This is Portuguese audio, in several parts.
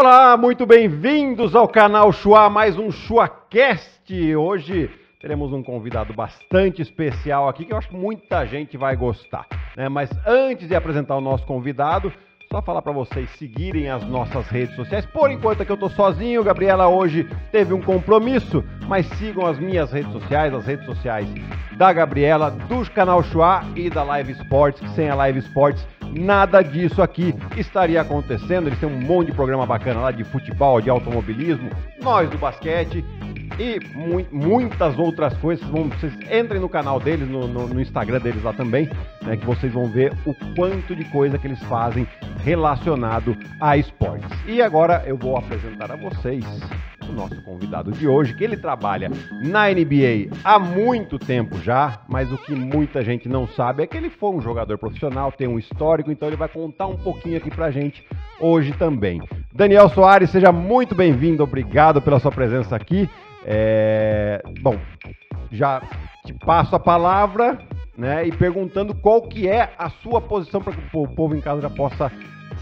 Olá, muito bem-vindos ao canal Chua, mais um ChuaCast. Hoje teremos um convidado bastante especial aqui que eu acho que muita gente vai gostar. Né? Mas antes de apresentar o nosso convidado, só falar para vocês seguirem as nossas redes sociais. Por enquanto é que eu tô sozinho, Gabriela hoje teve um compromisso, mas sigam as minhas redes sociais, as redes sociais da Gabriela, do canal Chua e da Live Sports, que sem a Live Sports nada disso aqui estaria acontecendo. Eles têm um monte de programa bacana lá de futebol, de automobilismo, nós do basquete e mu muitas outras coisas. Vão, vocês entrem no canal deles, no, no, no Instagram deles lá também, né, que vocês vão ver o quanto de coisa que eles fazem relacionado a esportes. E agora eu vou apresentar a vocês o nosso convidado de hoje, que ele trabalha na NBA há muito tempo já, mas o que muita gente não sabe é que ele foi um jogador profissional, tem um histórico, então ele vai contar um pouquinho aqui pra gente hoje também. Daniel Soares, seja muito bem-vindo, obrigado pela sua presença aqui. É... Bom, já te passo a palavra né, e perguntando qual que é a sua posição para que o povo em casa já possa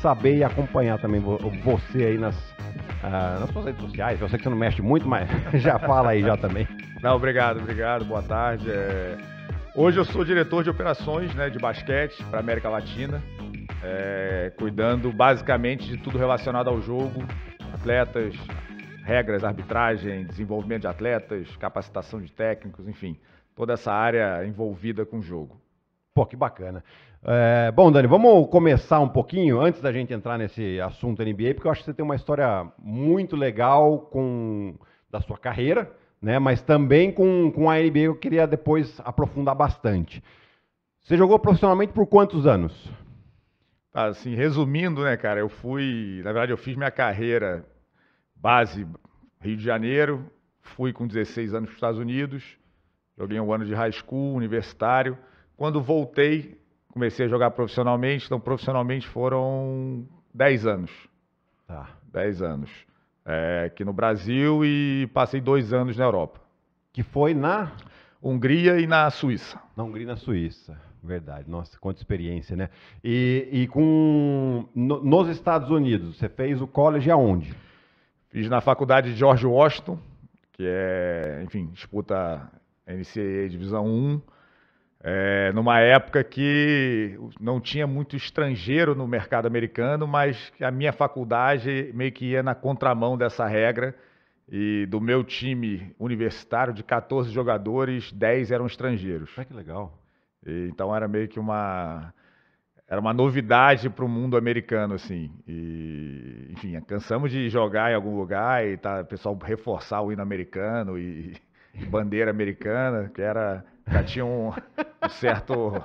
saber e acompanhar também você aí nas, uh, nas suas redes sociais. Eu sei que você não mexe muito, mas já fala aí já também. Não, obrigado, obrigado. Boa tarde. É... Hoje eu sou diretor de operações né, de basquete para América Latina, é... cuidando basicamente de tudo relacionado ao jogo, atletas, regras, arbitragem, desenvolvimento de atletas, capacitação de técnicos, enfim, toda essa área envolvida com o jogo. Pô, que bacana. É, bom, Dani, vamos começar um pouquinho antes da gente entrar nesse assunto NBA, porque eu acho que você tem uma história muito legal com da sua carreira, né? Mas também com, com a NBA eu queria depois aprofundar bastante. Você jogou profissionalmente por quantos anos? Assim, resumindo, né, cara, eu fui, na verdade, eu fiz minha carreira base Rio de Janeiro, fui com 16 anos para os Estados Unidos, joguei um ano de high school, universitário. Quando voltei, comecei a jogar profissionalmente, então profissionalmente foram 10 anos. Tá. 10 anos. É, aqui no Brasil e passei dois anos na Europa. Que foi na? Hungria e na Suíça. Na Hungria e na Suíça, verdade. Nossa, quanta experiência, né? E, e com no, nos Estados Unidos, você fez o college aonde? Fiz na faculdade de George Washington, que é, enfim, disputa NCAA Divisão 1. É, numa época que não tinha muito estrangeiro no mercado americano, mas a minha faculdade meio que ia na contramão dessa regra. E do meu time universitário, de 14 jogadores, 10 eram estrangeiros. Ah, que legal. E, então era meio que uma era uma novidade para o mundo americano, assim. E, enfim, cansamos de jogar em algum lugar e tá, o pessoal reforçar o hino americano e, e bandeira americana, que era já tinha um, um certo,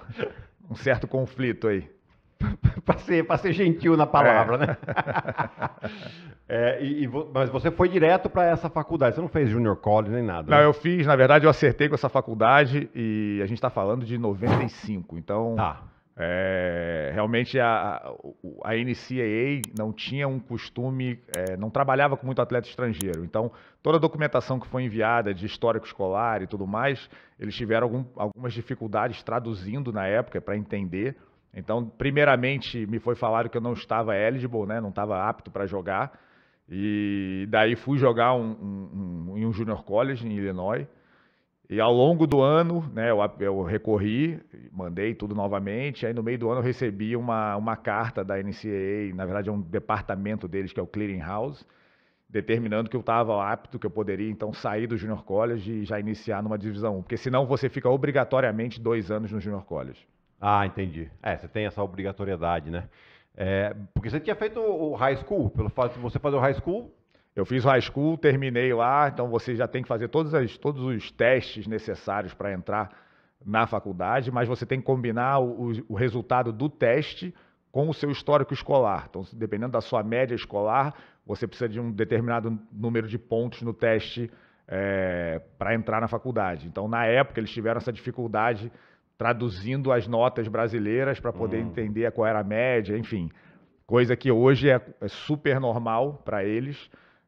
um certo conflito aí. para ser, ser, gentil na palavra, é. né? é, e, e, mas você foi direto para essa faculdade, você não fez Junior College nem nada? Não, né? eu fiz, na verdade eu acertei com essa faculdade e a gente está falando de 95, então... Tá. É, realmente a, a NCAA não tinha um costume, é, não trabalhava com muito atleta estrangeiro. Então, toda a documentação que foi enviada de histórico escolar e tudo mais, eles tiveram algum, algumas dificuldades traduzindo na época para entender. Então, primeiramente, me foi falado que eu não estava eligible, né? não estava apto para jogar. E daí fui jogar um, um, um, em um junior college em Illinois. E ao longo do ano, né, eu, eu, recorri, mandei tudo novamente. Aí no meio do ano eu recebi uma, uma carta da NCAA, na verdade é um departamento deles que é o Clearing House, determinando que eu estava apto, que eu poderia então sair do Junior College e já iniciar numa divisão 1. Porque senão você fica obrigatoriamente dois anos no Junior College. Ah, entendi. É, você tem essa obrigatoriedade, né? É, porque você tinha feito o high school, pelo fato de você fazer o high school, eu fiz high school, terminei lá, então você já tem que fazer todos, as, todos os testes necessários para entrar na faculdade, mas você tem que combinar o, o, resultado do teste com o seu histórico escolar. Então, dependendo da sua média escolar, você precisa de um determinado número de pontos no teste é, eh, para entrar na faculdade. Então, na época, eles tiveram essa dificuldade traduzindo as notas brasileiras para poder hum. entender qual era a média, enfim. Coisa que hoje é, é super normal para eles.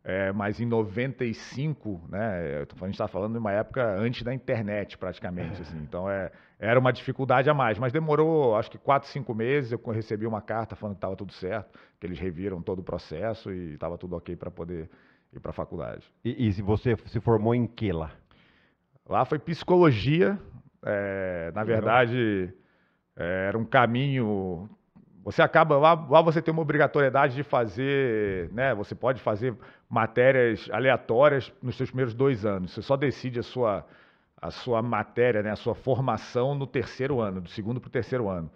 É, mas em 95, né, a gente está falando de uma época antes da internet, praticamente. Assim, então, é, era uma dificuldade a mais. Mas demorou, acho que quatro, cinco meses. Eu recebi uma carta falando que estava tudo certo, que eles reviram todo o processo e estava tudo ok para poder ir para a faculdade. E, e, você se formou em que lá? Lá foi psicologia. É, na verdade, é, era um caminho você acaba lá, lá você tem uma obrigatoriedade de fazer, né? Você pode fazer matérias aleatórias nos seus primeiros dois anos. Você só decide a sua, a sua matéria, né, a sua formação no terceiro ano, do segundo para o terceiro ano.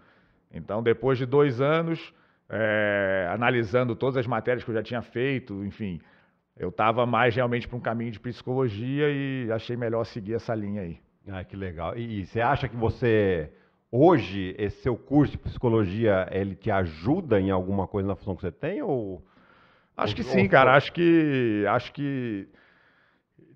Então, depois de dois anos, é, analisando todas as matérias que eu já tinha feito, enfim, eu estava mais realmente para um caminho de psicologia e achei melhor seguir essa linha aí. Ah, que legal. E, e você acha que você, hoje, esse seu curso de psicologia, ele te ajuda em alguma coisa na função que você tem ou... Acho que sim, cara. Acho que acho que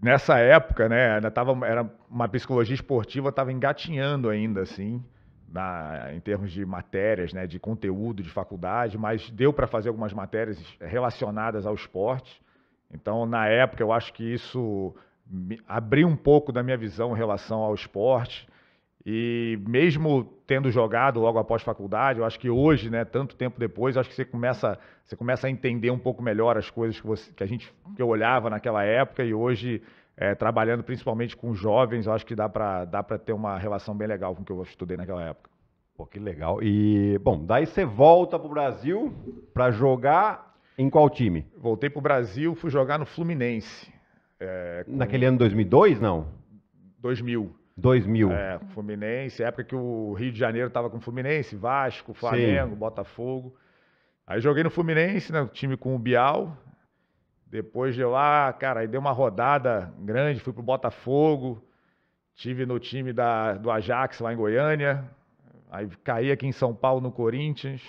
nessa época, né, ainda tava, era uma psicologia esportiva estava engatinhando ainda assim, na, em termos de matérias, né, de conteúdo de faculdade, mas deu para fazer algumas matérias relacionadas ao esporte. Então, na época, eu acho que isso abriu um pouco da minha visão em relação ao esporte e mesmo tendo jogado logo após faculdade, eu acho que hoje, né, tanto tempo depois, acho que você começa, você começa a entender um pouco melhor as coisas que, você, que a gente que eu olhava naquela época e hoje é, trabalhando principalmente com jovens, eu acho que dá para dá para ter uma relação bem legal com o que eu estudei naquela época. Pô, que legal. E bom, daí você volta para o Brasil para jogar em qual time? Voltei para o Brasil, fui jogar no Fluminense. É, com... Naquele ano 2002, não? 2000. 2000. É, Fluminense, época que o Rio de Janeiro estava com Fluminense, Vasco, Flamengo, Sim. Botafogo. Aí joguei no Fluminense, né, time com o Bial. Depois de lá, cara, aí deu uma rodada grande, fui pro Botafogo. Tive no time da, do Ajax lá em Goiânia. Aí caí aqui em São Paulo no Corinthians.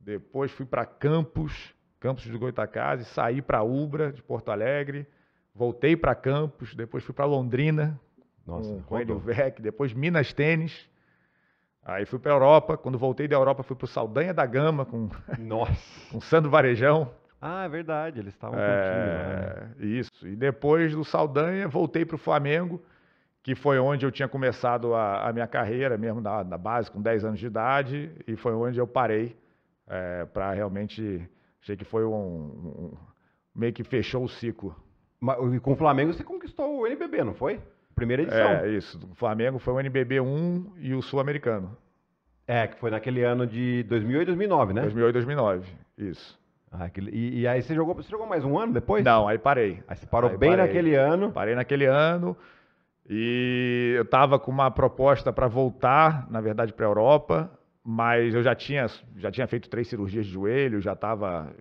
Depois fui para Campos, Campos de Goitacazes, saí para Ubra de Porto Alegre, voltei para Campos, depois fui para Londrina, nossa, com, com Vec, depois Minas Tênis. Aí fui para Europa. Quando voltei da Europa, fui para o Saldanha da Gama com, Nossa. com Sandro Varejão. Ah, é verdade, eles estavam é, contigo, né? Isso. E depois do Saldanha, voltei para o Flamengo, que foi onde eu tinha começado a, a minha carreira, mesmo na, na, base, com 10 anos de idade, e foi onde eu parei é, para realmente. Achei que foi um, um, meio que fechou o ciclo. e com o Flamengo você conquistou o NBB, não foi? Primeira é, edição. É, isso. O Flamengo foi o NBB 1 e o Sul-Americano. É, que foi naquele ano de 2008 e 2009, né? 2008 e 2009, isso. Ah, aquele, e, e, aí você jogou, você jogou mais um ano depois? Não, aí parei. Aí você parou aí bem parei. naquele ano. Parei naquele ano e eu estava com uma proposta para voltar, na verdade, para a Europa, mas eu já tinha, já tinha feito três cirurgias de joelho, já estava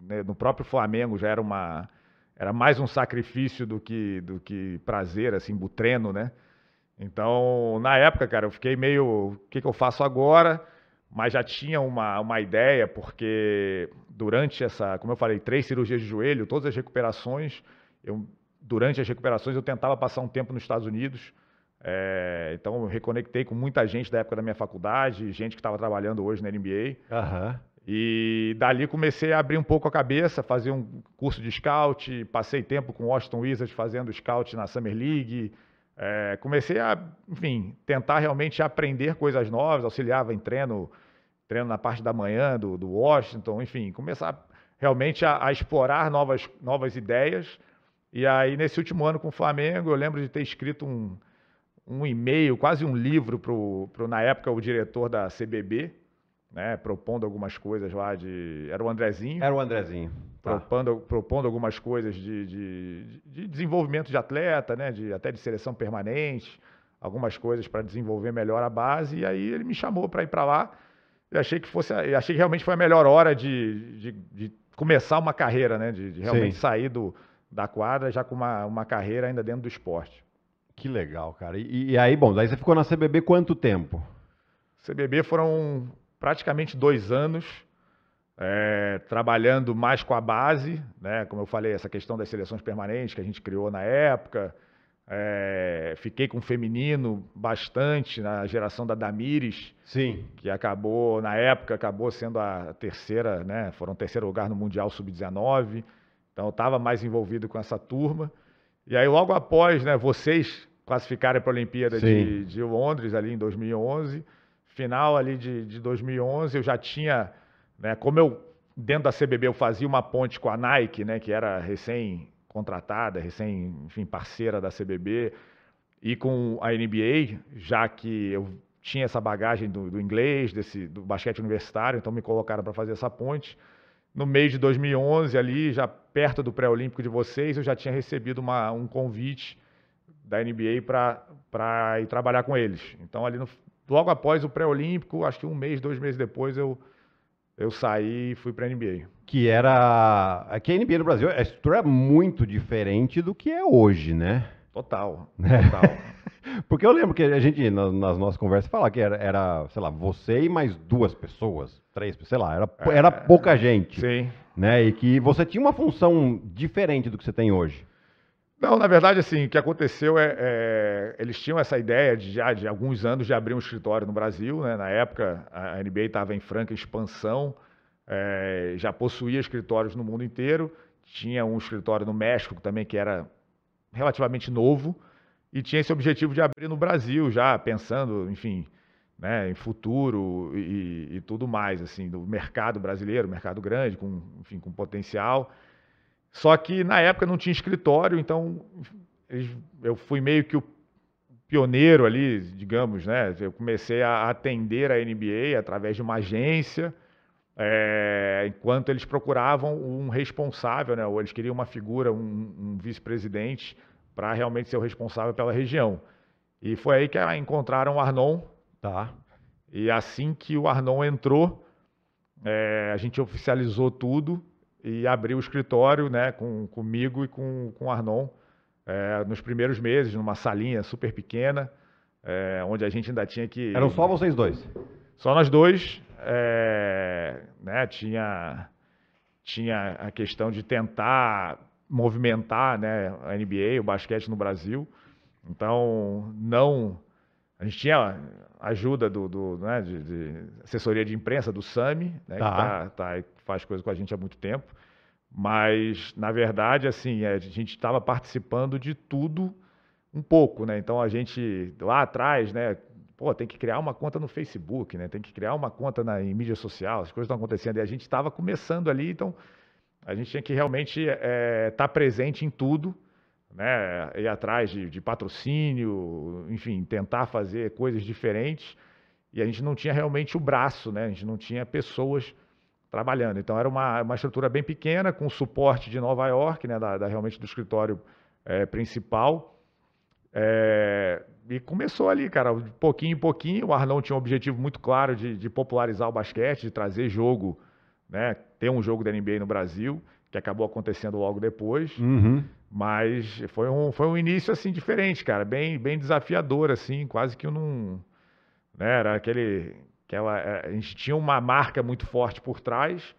né, no próprio Flamengo, já era uma era mais um sacrifício do que, do que prazer, assim, butreno, né? Então, na época, cara, eu fiquei meio, o que, que eu faço agora? Mas já tinha uma, uma ideia, porque durante essa, como eu falei, três cirurgias de joelho, todas as recuperações, eu, durante as recuperações eu tentava passar um tempo nos Estados Unidos, é, então eu reconectei com muita gente da época da minha faculdade, gente que estava trabalhando hoje na NBA. Aham. Uhum. E dali comecei a abrir um pouco a cabeça, fazer um curso de scout, passei tempo com o Washington Wizards fazendo scout na Summer League. É, comecei a, enfim, tentar realmente aprender coisas novas, auxiliava em treino, treino na parte da manhã do, do Washington, enfim, começar realmente a, a explorar novas, novas ideias. E aí, nesse último ano com o Flamengo, eu lembro de ter escrito um, um e-mail, quase um livro para, na época, o diretor da CBB, né, propondo algumas coisas lá de. Era o Andrezinho? Era o Andrezinho. Tá. Propondo, propondo algumas coisas de, de, de, desenvolvimento de atleta, né, de, até de seleção permanente, algumas coisas para desenvolver melhor a base. E aí ele me chamou para ir para lá. Eu achei que fosse, eu achei que realmente foi a melhor hora de, de, de começar uma carreira, né, de, de realmente Sim. sair do, da quadra já com uma, uma carreira ainda dentro do esporte. Que legal, cara. E, e aí, bom, daí você ficou na CBB quanto tempo? CBB foram praticamente dois anos é, trabalhando mais com a base, né? Como eu falei, essa questão das seleções permanentes que a gente criou na época. É, fiquei com o feminino bastante na geração da Damires, Sim. que acabou na época acabou sendo a terceira, né? Foram terceiro lugar no mundial sub-19. Então eu estava mais envolvido com essa turma. E aí logo após, né? Vocês classificarem para a Olimpíada de, de Londres ali em 2011 final ali de, de 2011, eu já tinha, né, como eu dentro da CBB eu fazia uma ponte com a Nike, né, que era recém contratada, recém, enfim, parceira da CBB, e com a NBA, já que eu tinha essa bagagem do, do inglês, desse do basquete universitário, então me colocaram para fazer essa ponte. No mês de 2011 ali, já perto do pré-olímpico de vocês, eu já tinha recebido uma, um convite da NBA para ir trabalhar com eles. Então ali no, logo após o pré-olímpico, acho que um mês, dois meses depois, eu, eu saí e fui para a NBA. Que era. Aqui a NBA no Brasil, a estrutura é muito diferente do que é hoje, né? Total. Né? Total. Porque eu lembro que a gente, nas nossas conversas, falava que era, era, sei lá, você e mais duas pessoas, três, sei lá, era, é, era pouca gente. Sim. Né? E que você tinha uma função diferente do que você tem hoje. Não, na verdade, assim, o que aconteceu é, é eles tinham essa ideia de já de alguns anos de abrir um escritório no Brasil, né? Na época a NBA estava em franca expansão, é, já possuía escritórios no mundo inteiro, tinha um escritório no México também que era relativamente novo e tinha esse objetivo de abrir no Brasil já pensando, enfim, né, em futuro e, e tudo mais assim do mercado brasileiro, mercado grande com, enfim, com potencial. Só que na época não tinha escritório, então eu fui meio que o pioneiro ali, digamos, né? Eu comecei a atender a NBA através de uma agência, é, enquanto eles procuravam um responsável, né? Ou eles queriam uma figura, um, um vice-presidente, para realmente ser o responsável pela região. E foi aí que ah, encontraram o Arnon. Tá. E assim que o Arnon entrou, é, a gente oficializou tudo e abri o escritório né, com, comigo e com, com o Arnon é, nos primeiros meses, numa salinha super pequena, é, onde a gente ainda tinha que. Eram só vocês dois? Só nós dois. É, né, tinha, tinha a questão de tentar movimentar né, a NBA, o basquete no Brasil. Então, não. A gente tinha ajuda do, do né, de, de, assessoria de imprensa do SAMI, né, tá. que está tá, tá faz coisa com a gente há muito tempo, mas na verdade, assim, é, a gente estava participando de tudo um pouco, né? Então a gente lá atrás, né? Pô, tem que criar uma conta no Facebook, né? Tem que criar uma conta na, em mídia social, as coisas estão acontecendo. E a gente estava começando ali, então a gente tinha que realmente estar é, tá presente em tudo, né? Ir atrás de, de patrocínio, enfim, tentar fazer coisas diferentes. E a gente não tinha realmente o braço, né? A gente não tinha pessoas trabalhando. Então era uma, uma estrutura bem pequena, com suporte de Nova York, né, da, da realmente do escritório é, principal. É, e começou ali, cara, de pouquinho em pouquinho. O Arnão tinha um objetivo muito claro de, de popularizar o basquete, de trazer jogo, né, ter um jogo da NBA no Brasil, que acabou acontecendo logo depois. Uhum. Mas foi um, foi um início assim diferente, cara, bem, bem desafiador, assim, quase que eu não. Né, era aquele Aquela, eh, a gente tinha uma marca muito forte por trás,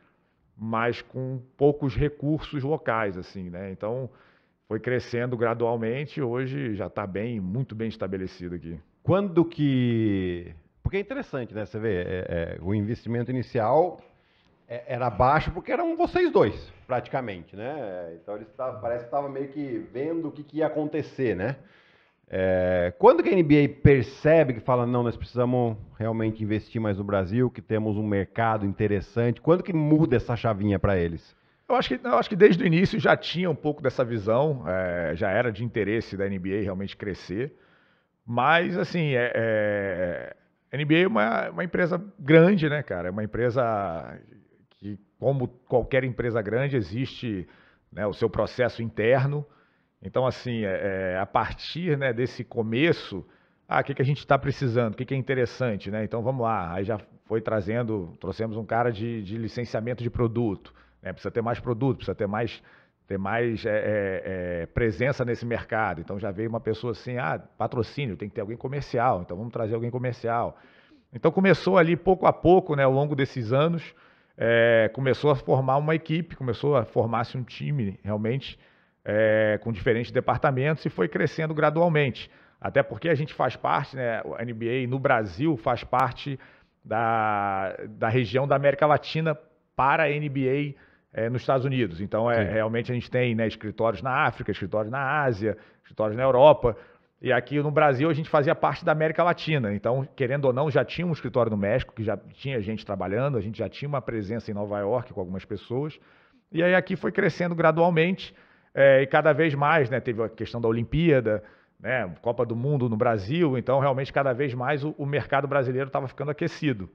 mas com poucos recursos locais, assim, né? Então foi crescendo gradualmente, hoje já está bem, muito bem estabelecido aqui. Quando que. Porque é interessante, né? Você vê, é, é, o investimento inicial é, era baixo porque eram vocês dois, praticamente, né? Então ele parece que estava meio que vendo o que, que ia acontecer, né? É, quando que a NBA percebe que fala, não, nós precisamos realmente investir mais no Brasil, que temos um mercado interessante, quando que muda essa chavinha para eles? Eu acho, que, eu acho que desde o início já tinha um pouco dessa visão, é, já era de interesse da NBA realmente crescer, mas assim, é, é, NBA é uma, uma empresa grande, né, cara? É uma empresa que, como qualquer empresa grande, existe né, o seu processo interno, então, assim, é, é, a partir né, desse começo, ah, o que, que a gente está precisando, o que, que é interessante, né? Então, vamos lá. Aí já foi trazendo, trouxemos um cara de, de licenciamento de produto. Né? Precisa ter mais produto, precisa ter mais, ter mais é, é, é presença nesse mercado. Então, já veio uma pessoa assim, ah, patrocínio, tem que ter alguém comercial. Então, vamos trazer alguém comercial. Então, começou ali, pouco a pouco, né, ao longo desses anos, é, começou a formar uma equipe, começou a formar-se um time, realmente, é, com diferentes departamentos e foi crescendo gradualmente. Até porque a gente faz parte, né, o NBA no Brasil faz parte da, da região da América Latina para a NBA é, nos Estados Unidos. Então, é, realmente a gente tem né, escritórios na África, escritórios na Ásia, escritórios na Europa. E aqui no Brasil a gente fazia parte da América Latina. Então, querendo ou não, já tinha um escritório no México, que já tinha gente trabalhando, a gente já tinha uma presença em Nova York com algumas pessoas. E aí aqui foi crescendo gradualmente. É, e cada vez mais, né? Teve a questão da Olimpíada, né? Copa do Mundo no Brasil. Então, realmente, cada vez mais o, o mercado brasileiro estava ficando aquecido.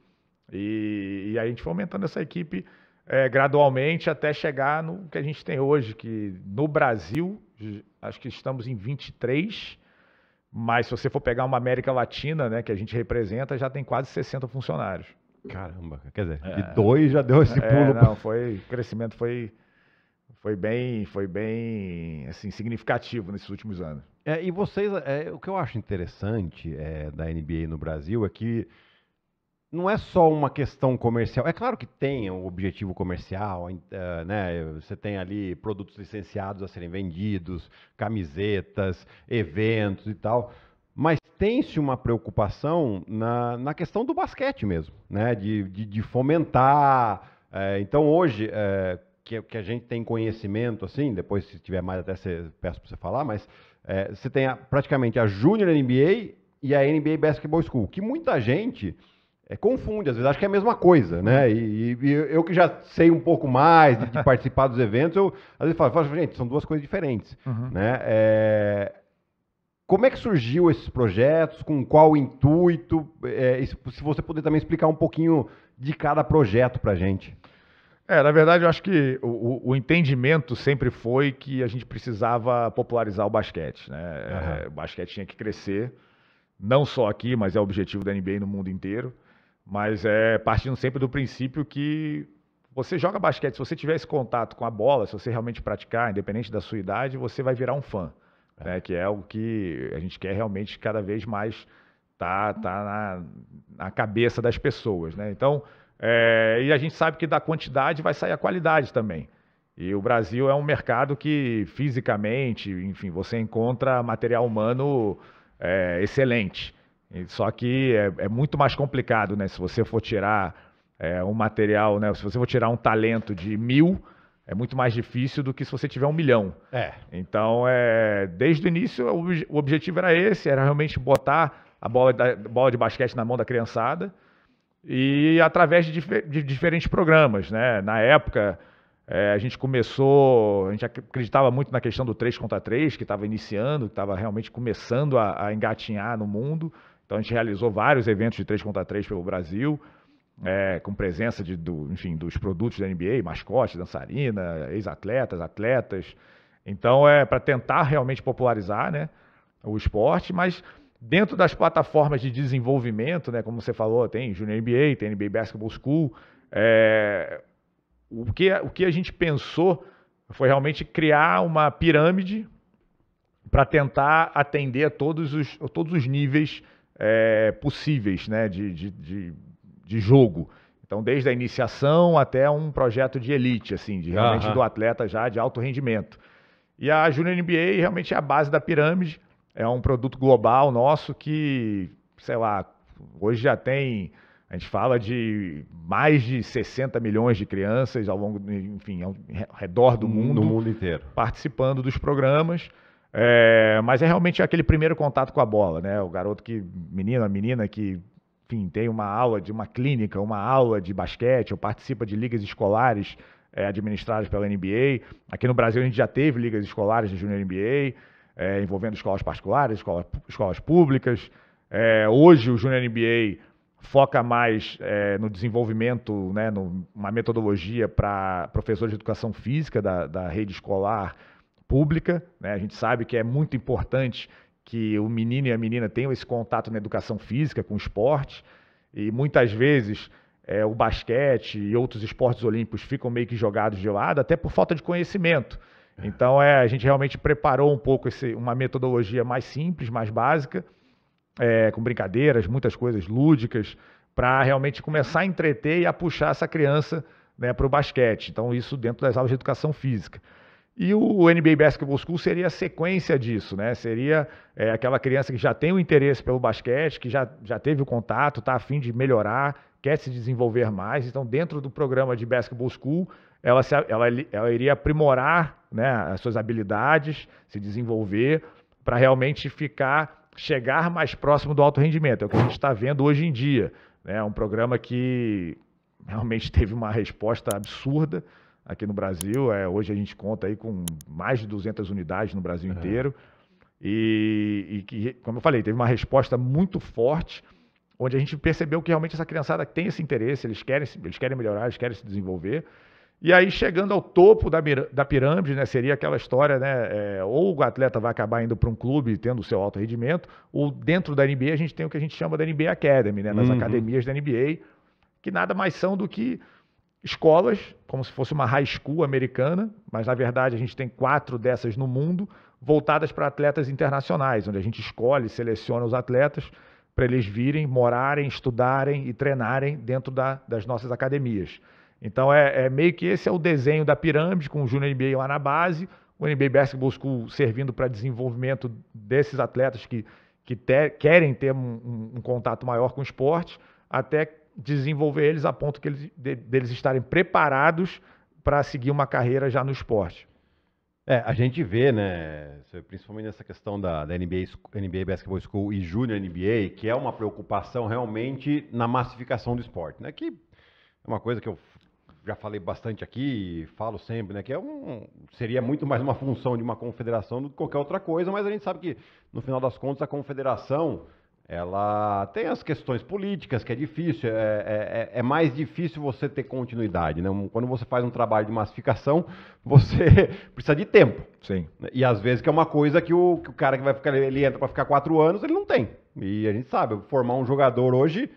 E, e, a gente foi aumentando essa equipe é, gradualmente até chegar no que a gente tem hoje, que no Brasil, acho que estamos em 23. Mas se você for pegar uma América Latina, né, que a gente representa, já tem quase 60 funcionários. Caramba, quer dizer, é. de dois já deu esse é, pulo. É, não, foi, o crescimento foi foi bem, foi bem assim, significativo nesses últimos anos. É, e vocês, é, o que eu acho interessante é, da NBA no Brasil é que não é só uma questão comercial. É claro que tem um objetivo comercial, é, né? Você tem ali produtos licenciados a serem vendidos, camisetas, eventos e tal. Mas tem-se uma preocupação na, na questão do basquete mesmo, né? De, de, de fomentar. É, então hoje, é, que, é, que a gente tem conhecimento, assim, depois se tiver mais até cê, peço para você falar, mas é, você tem a, praticamente a Junior NBA e a NBA Basketball School, que muita gente é, confunde, às vezes acha que é a mesma coisa, né? E, e, e eu que já sei um pouco mais de, de participar dos eventos, eu às vezes falo, falo gente, são duas coisas diferentes, uhum. né? É, como é que surgiu esses projetos? Com qual intuito? É, se você puder também explicar um pouquinho de cada projeto para gente. gente. É, na verdade, eu acho que o, o, entendimento sempre foi que a gente precisava popularizar o basquete. Né? Uhum. É, o basquete tinha que crescer, não só aqui, mas é o objetivo da NBA no mundo inteiro. Mas é partindo sempre do princípio que você joga basquete, se você tiver esse contato com a bola, se você realmente praticar, independente da sua idade, você vai virar um fã. É. Né? Que é algo que a gente quer realmente cada vez mais tá, tá na, na cabeça das pessoas. Né? Então, é, e a gente sabe que da quantidade vai sair a qualidade também. E o Brasil é um mercado que fisicamente, enfim, você encontra material humano é, excelente. Só que é, é, muito mais complicado, né? Se você for tirar é, um material, né? Se você for tirar um talento de mil, é muito mais difícil do que se você tiver um milhão. É. Então, é, desde o início, o, objetivo era esse, era realmente botar a bola, da, bola de basquete na mão da criançada e através de, de diferentes programas. Né? Na época, é, a gente começou, a gente acreditava muito na questão do 3 contra 3, que estava iniciando, que estava realmente começando a, a, engatinhar no mundo. Então a gente realizou vários eventos de 3 contra 3 pelo Brasil, é, com presença de, do, enfim, dos produtos da NBA, mascote, dançarina, ex-atletas, atletas. Então é para tentar realmente popularizar né, o esporte, mas Dentro das plataformas de desenvolvimento, né, como você falou, tem Junior NBA, tem NBA Basketball School. É, o, que, o que a gente pensou foi realmente criar uma pirâmide para tentar atender a todos os, a todos os níveis é, possíveis né, de, de, de, de, jogo. Então, desde a iniciação até um projeto de elite, assim, de realmente do atleta já de alto rendimento. E a Junior NBA realmente é a base da pirâmide é um produto global nosso que, sei lá, hoje já tem, a gente fala de mais de 60 milhões de crianças ao longo, enfim, ao redor do mundo, mundo inteiro, participando dos programas. É, mas é realmente aquele primeiro contato com a bola, né? O garoto que, menino, a menina que, enfim, tem uma aula de uma clínica, uma aula de basquete, ou participa de ligas escolares é, administradas pela NBA. Aqui no Brasil a gente já teve ligas escolares de Junior NBA é, envolvendo escolas particulares, escola, escolas públicas. É, hoje o Junior MBA foca mais é, no desenvolvimento, né, numa metodologia para professores de educação física da, da rede escolar pública. Né? A gente sabe que é muito importante que o menino e a menina tenham esse contato na educação física, com o esporte, e muitas vezes é, o basquete e outros esportes olímpicos ficam meio que jogados de lado, até por falta de conhecimento. Então é, a gente realmente preparou um pouco esse, uma metodologia mais simples, mais básica, é, com brincadeiras, muitas coisas lúdicas, para realmente começar a entreter e a puxar essa criança né, para o basquete. Então isso dentro das aulas de educação física. E o NBA Basketball School seria a sequência disso, né? Seria é, aquela criança que já tem o interesse pelo basquete, que já, já teve o contato, está afim de melhorar, quer se desenvolver mais. Então, dentro do programa de Basketball School, ela, se, ela, ela iria aprimorar né, as suas habilidades, se desenvolver, para realmente ficar, chegar mais próximo do alto rendimento. É o que a gente está vendo hoje em dia. Né? É né? um programa que realmente teve uma resposta absurda aqui no Brasil. É, hoje a gente conta aí com mais de 200 unidades no Brasil inteiro. E, e, que, como eu falei, teve uma resposta muito forte, onde a gente percebeu que realmente essa criançada tem esse interesse, eles querem, eles querem melhorar, eles querem se desenvolver. E aí, chegando ao topo da, da pirâmide, né, seria aquela história, né, é, ou o atleta vai acabar indo para um clube tendo o seu alto rendimento, ou dentro da NBA a gente tem o que a gente chama da NBA Academy, né, nas uhum. academias da NBA, que nada mais são do que escolas, como se fosse uma high school americana, mas na verdade a gente tem quatro dessas no mundo, voltadas para atletas internacionais, onde a gente escolhe, seleciona os atletas para eles virem, morarem, estudarem e treinarem dentro da, das nossas academias. Então é, é, meio que esse é o desenho da pirâmide, com o Júnior NBA lá na base, o NBA Basketball School servindo para desenvolvimento desses atletas que, que querem ter um, um, um, contato maior com o esporte, até desenvolver eles a ponto que eles, de, deles estarem preparados para seguir uma carreira já no esporte. É, a gente vê, né, principalmente nessa questão da, da NBA, NBA Basketball School e Júnior NBA, que é uma preocupação realmente na massificação do esporte, né, que é uma coisa que eu já falei bastante aqui, falo sempre, né, que é um, seria muito mais uma função de uma confederação do que qualquer outra coisa, mas a gente sabe que, no final das contas, a confederação, ela tem as questões políticas, que é difícil, é, é, é, é mais difícil você ter continuidade. Né? Quando você faz um trabalho de massificação, você precisa de tempo. Sim. E às vezes que é uma coisa que o, que o cara que vai ficar, ele entra para ficar quatro anos, ele não tem. E a gente sabe, formar um jogador hoje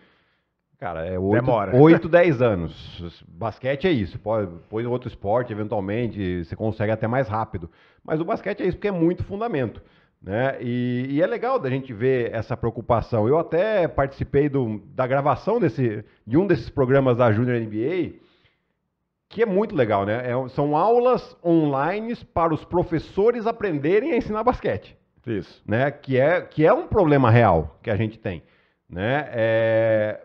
Cara, é 8, Demora. 8, 10 anos. Basquete é isso. Põe outro esporte, eventualmente, você consegue até mais rápido. Mas o basquete é isso, porque é muito fundamento. Né? E, e é legal da gente ver essa preocupação. Eu até participei do, da gravação desse, de um desses programas da Junior NBA, que é muito legal, né? É, são aulas online para os professores aprenderem a ensinar basquete. Isso. Né? Que, é, que é um problema real que a gente tem. Né? É,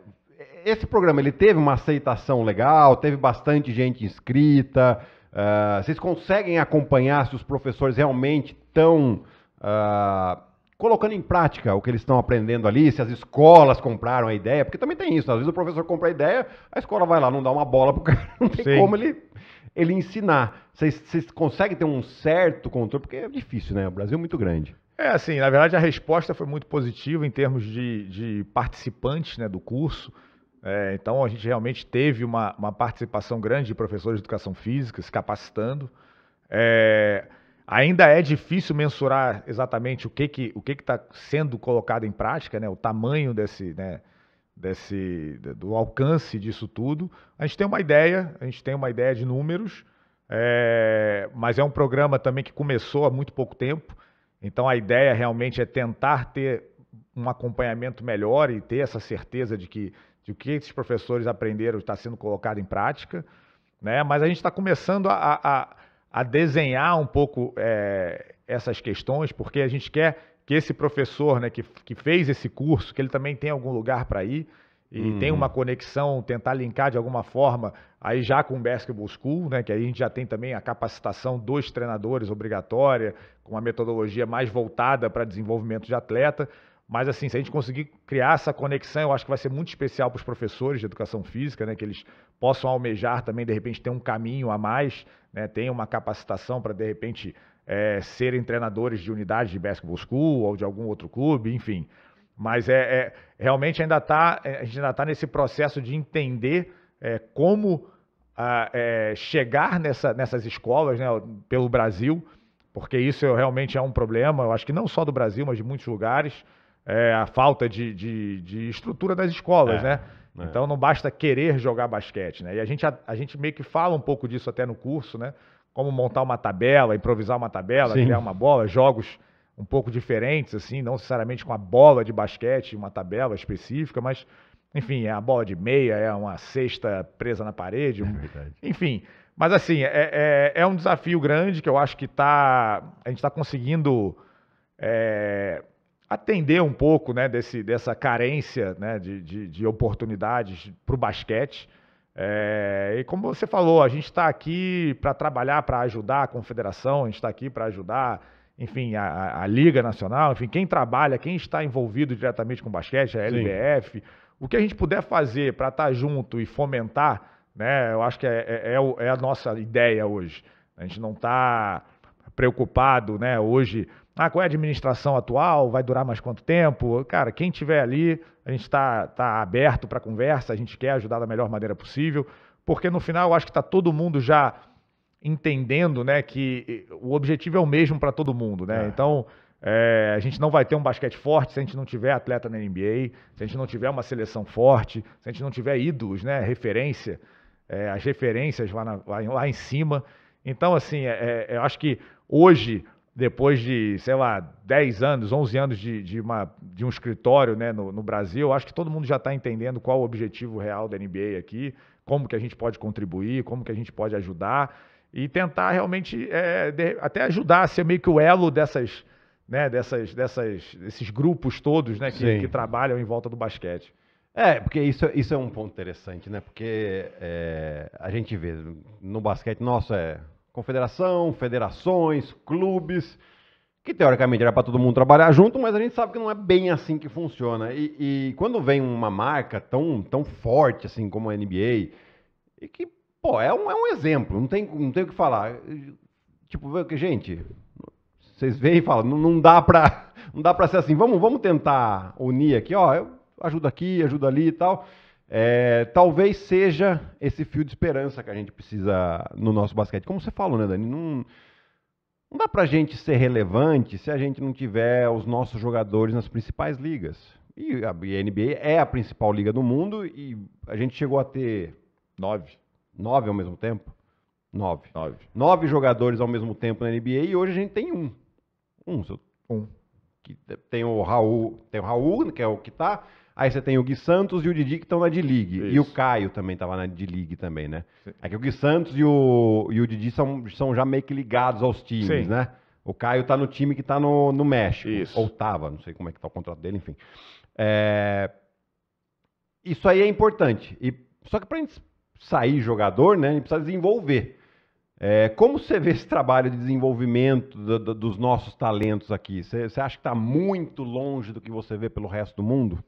esse programa ele teve uma aceitação legal, teve bastante gente inscrita. Uh, vocês conseguem acompanhar se os professores realmente estão uh, ah, colocando em prática o que eles estão aprendendo ali, se as escolas compraram a ideia, porque também tem isso. Às vezes o professor compra a ideia, a escola vai lá, não dá uma bola pro cara, não tem Sim. como ele, ele ensinar. Vocês, conseguem ter um certo controle, porque é difícil, né? O Brasil é muito grande. É, assim, na verdade a resposta foi muito positiva em termos de, de participantes né, do curso. É, então a gente realmente teve uma, uma, participação grande de professores de educação física se capacitando. É, ainda é difícil mensurar exatamente o que que o que está sendo colocado em prática, né? O tamanho desse, né? desse do alcance disso tudo. A gente tem uma ideia, a gente tem uma ideia de números, é, mas é um programa também que começou há muito pouco tempo. Então a ideia realmente é tentar ter um acompanhamento melhor e ter essa certeza de que de o que esses professores aprenderam está sendo colocado em prática, né? mas a gente está começando a, a, a, desenhar um pouco é, essas questões, porque a gente quer que esse professor né, que, que fez esse curso, que ele também tem algum lugar para ir, e uhum. tem uma conexão, tentar linkar de alguma forma, aí já com o Basketball School, né, que aí a gente já tem também a capacitação dos treinadores obrigatória, com uma metodologia mais voltada para desenvolvimento de atleta, mas assim, se a gente conseguir criar essa conexão, eu acho que vai ser muito especial para os professores de educação física, né, que eles possam almejar também, de repente, ter um caminho a mais, né, ter uma capacitação para, de repente, é, eh, serem treinadores de unidade de basketball school ou de algum outro clube, enfim. Mas é, é realmente ainda tá, eh, a gente ainda está nesse processo de entender é, como a, ah, chegar nessa, nessas escolas né, pelo Brasil, porque isso realmente é um problema, eu acho que não só do Brasil, mas de muitos lugares é, a falta de, de, de, estrutura das escolas, é, né? É. Então não basta querer jogar basquete, né? E a gente, a, a, gente meio que fala um pouco disso até no curso, né? Como montar uma tabela, improvisar uma tabela, Sim. criar uma bola, jogos um pouco diferentes, assim, não necessariamente com a bola de basquete, uma tabela específica, mas enfim, é a bola de meia, é uma cesta presa na parede. É enfim, mas assim, é, é, é, um desafio grande que eu acho que tá, a gente está conseguindo é, atender um pouco né, desse, dessa carência né, de, de, de oportunidades para o basquete. É, e como você falou, a gente está aqui para trabalhar, para ajudar a confederação, a gente está aqui para ajudar, enfim, a, a, Liga Nacional, enfim, quem trabalha, quem está envolvido diretamente com basquete, a LBF, Sim. o que a gente puder fazer para estar tá junto e fomentar, né, eu acho que é, é, é, é a nossa ideia hoje. A gente não está preocupado, né, hoje ah, qual é a administração atual? Vai durar mais quanto tempo? Cara, quem tiver ali, a gente está tá aberto para conversa, a gente quer ajudar da melhor maneira possível, porque no final eu acho que está todo mundo já entendendo né, que o objetivo é o mesmo para todo mundo. Né? É. Então, é, a gente não vai ter um basquete forte se a gente não tiver atleta na NBA, se a gente não tiver uma seleção forte, se a gente não tiver ídolos, né, referência, é, as referências lá, na, lá, em, lá, em cima. Então, assim, é, é, eu acho que hoje depois de, sei lá, 10 anos, 11 anos de, de, uma, de um escritório né, no, no, Brasil, acho que todo mundo já está entendendo qual o objetivo real da NBA aqui, como que a gente pode contribuir, como que a gente pode ajudar e tentar realmente é, de, até ajudar a ser meio que o elo dessas, né, dessas, dessas, desses grupos todos né, que, que trabalham em volta do basquete. É, porque isso, isso é um ponto interessante, né? Porque é, a gente vê no basquete, nossa, é confederação, federações, clubes, que teoricamente era para todo mundo trabalhar junto, mas a gente sabe que não é bem assim que funciona. E, e quando vem uma marca tão, tão forte assim como a NBA, e que, pô, é um, é um exemplo, não tem, não tem o que falar. Tipo, que gente, vocês veem e falam, não, não dá para não dá para ser assim, vamos, vamos tentar unir aqui, ó, ajuda aqui, ajuda ali e tal. É, talvez seja esse fio de esperança que a gente precisa no nosso basquete. Como você falou, né, Dani? Não, não dá pra gente ser relevante se a gente não tiver os nossos jogadores nas principais ligas. E a NBA é a principal liga do mundo e a gente chegou a ter. Nove. Nove ao mesmo tempo? Nove. Nove. Nove jogadores ao mesmo tempo na NBA e hoje a gente tem um. Um. Um. Que tem o Raul, tem o Raul, que é o que tá. Aí você tem o Gui Santos e o Didi que estão na D-League. E o Caio também estava na D-League também, né? Sim. É que o Gui Santos e o, e o Didi são, são já meio que ligados aos times, Sim. né? O Caio está no time que está no, no México. Isso. Ou tava, não sei como é que tá o contrato dele, enfim. É... Isso aí é importante. E... Só que para a gente sair jogador, né, a gente precisa desenvolver. É... Como você vê esse trabalho de desenvolvimento do, do, dos nossos talentos aqui? Você, você acha que está muito longe do que você vê pelo resto do mundo?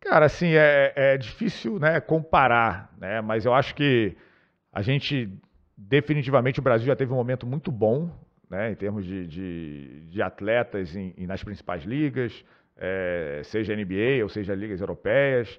Cara, assim, é, é, é difícil né, comparar, né? mas eu acho que a gente, definitivamente, o Brasil já teve um momento muito bom né, em termos de, de, de atletas em, em, nas principais ligas, é, seja NBA ou seja ligas europeias,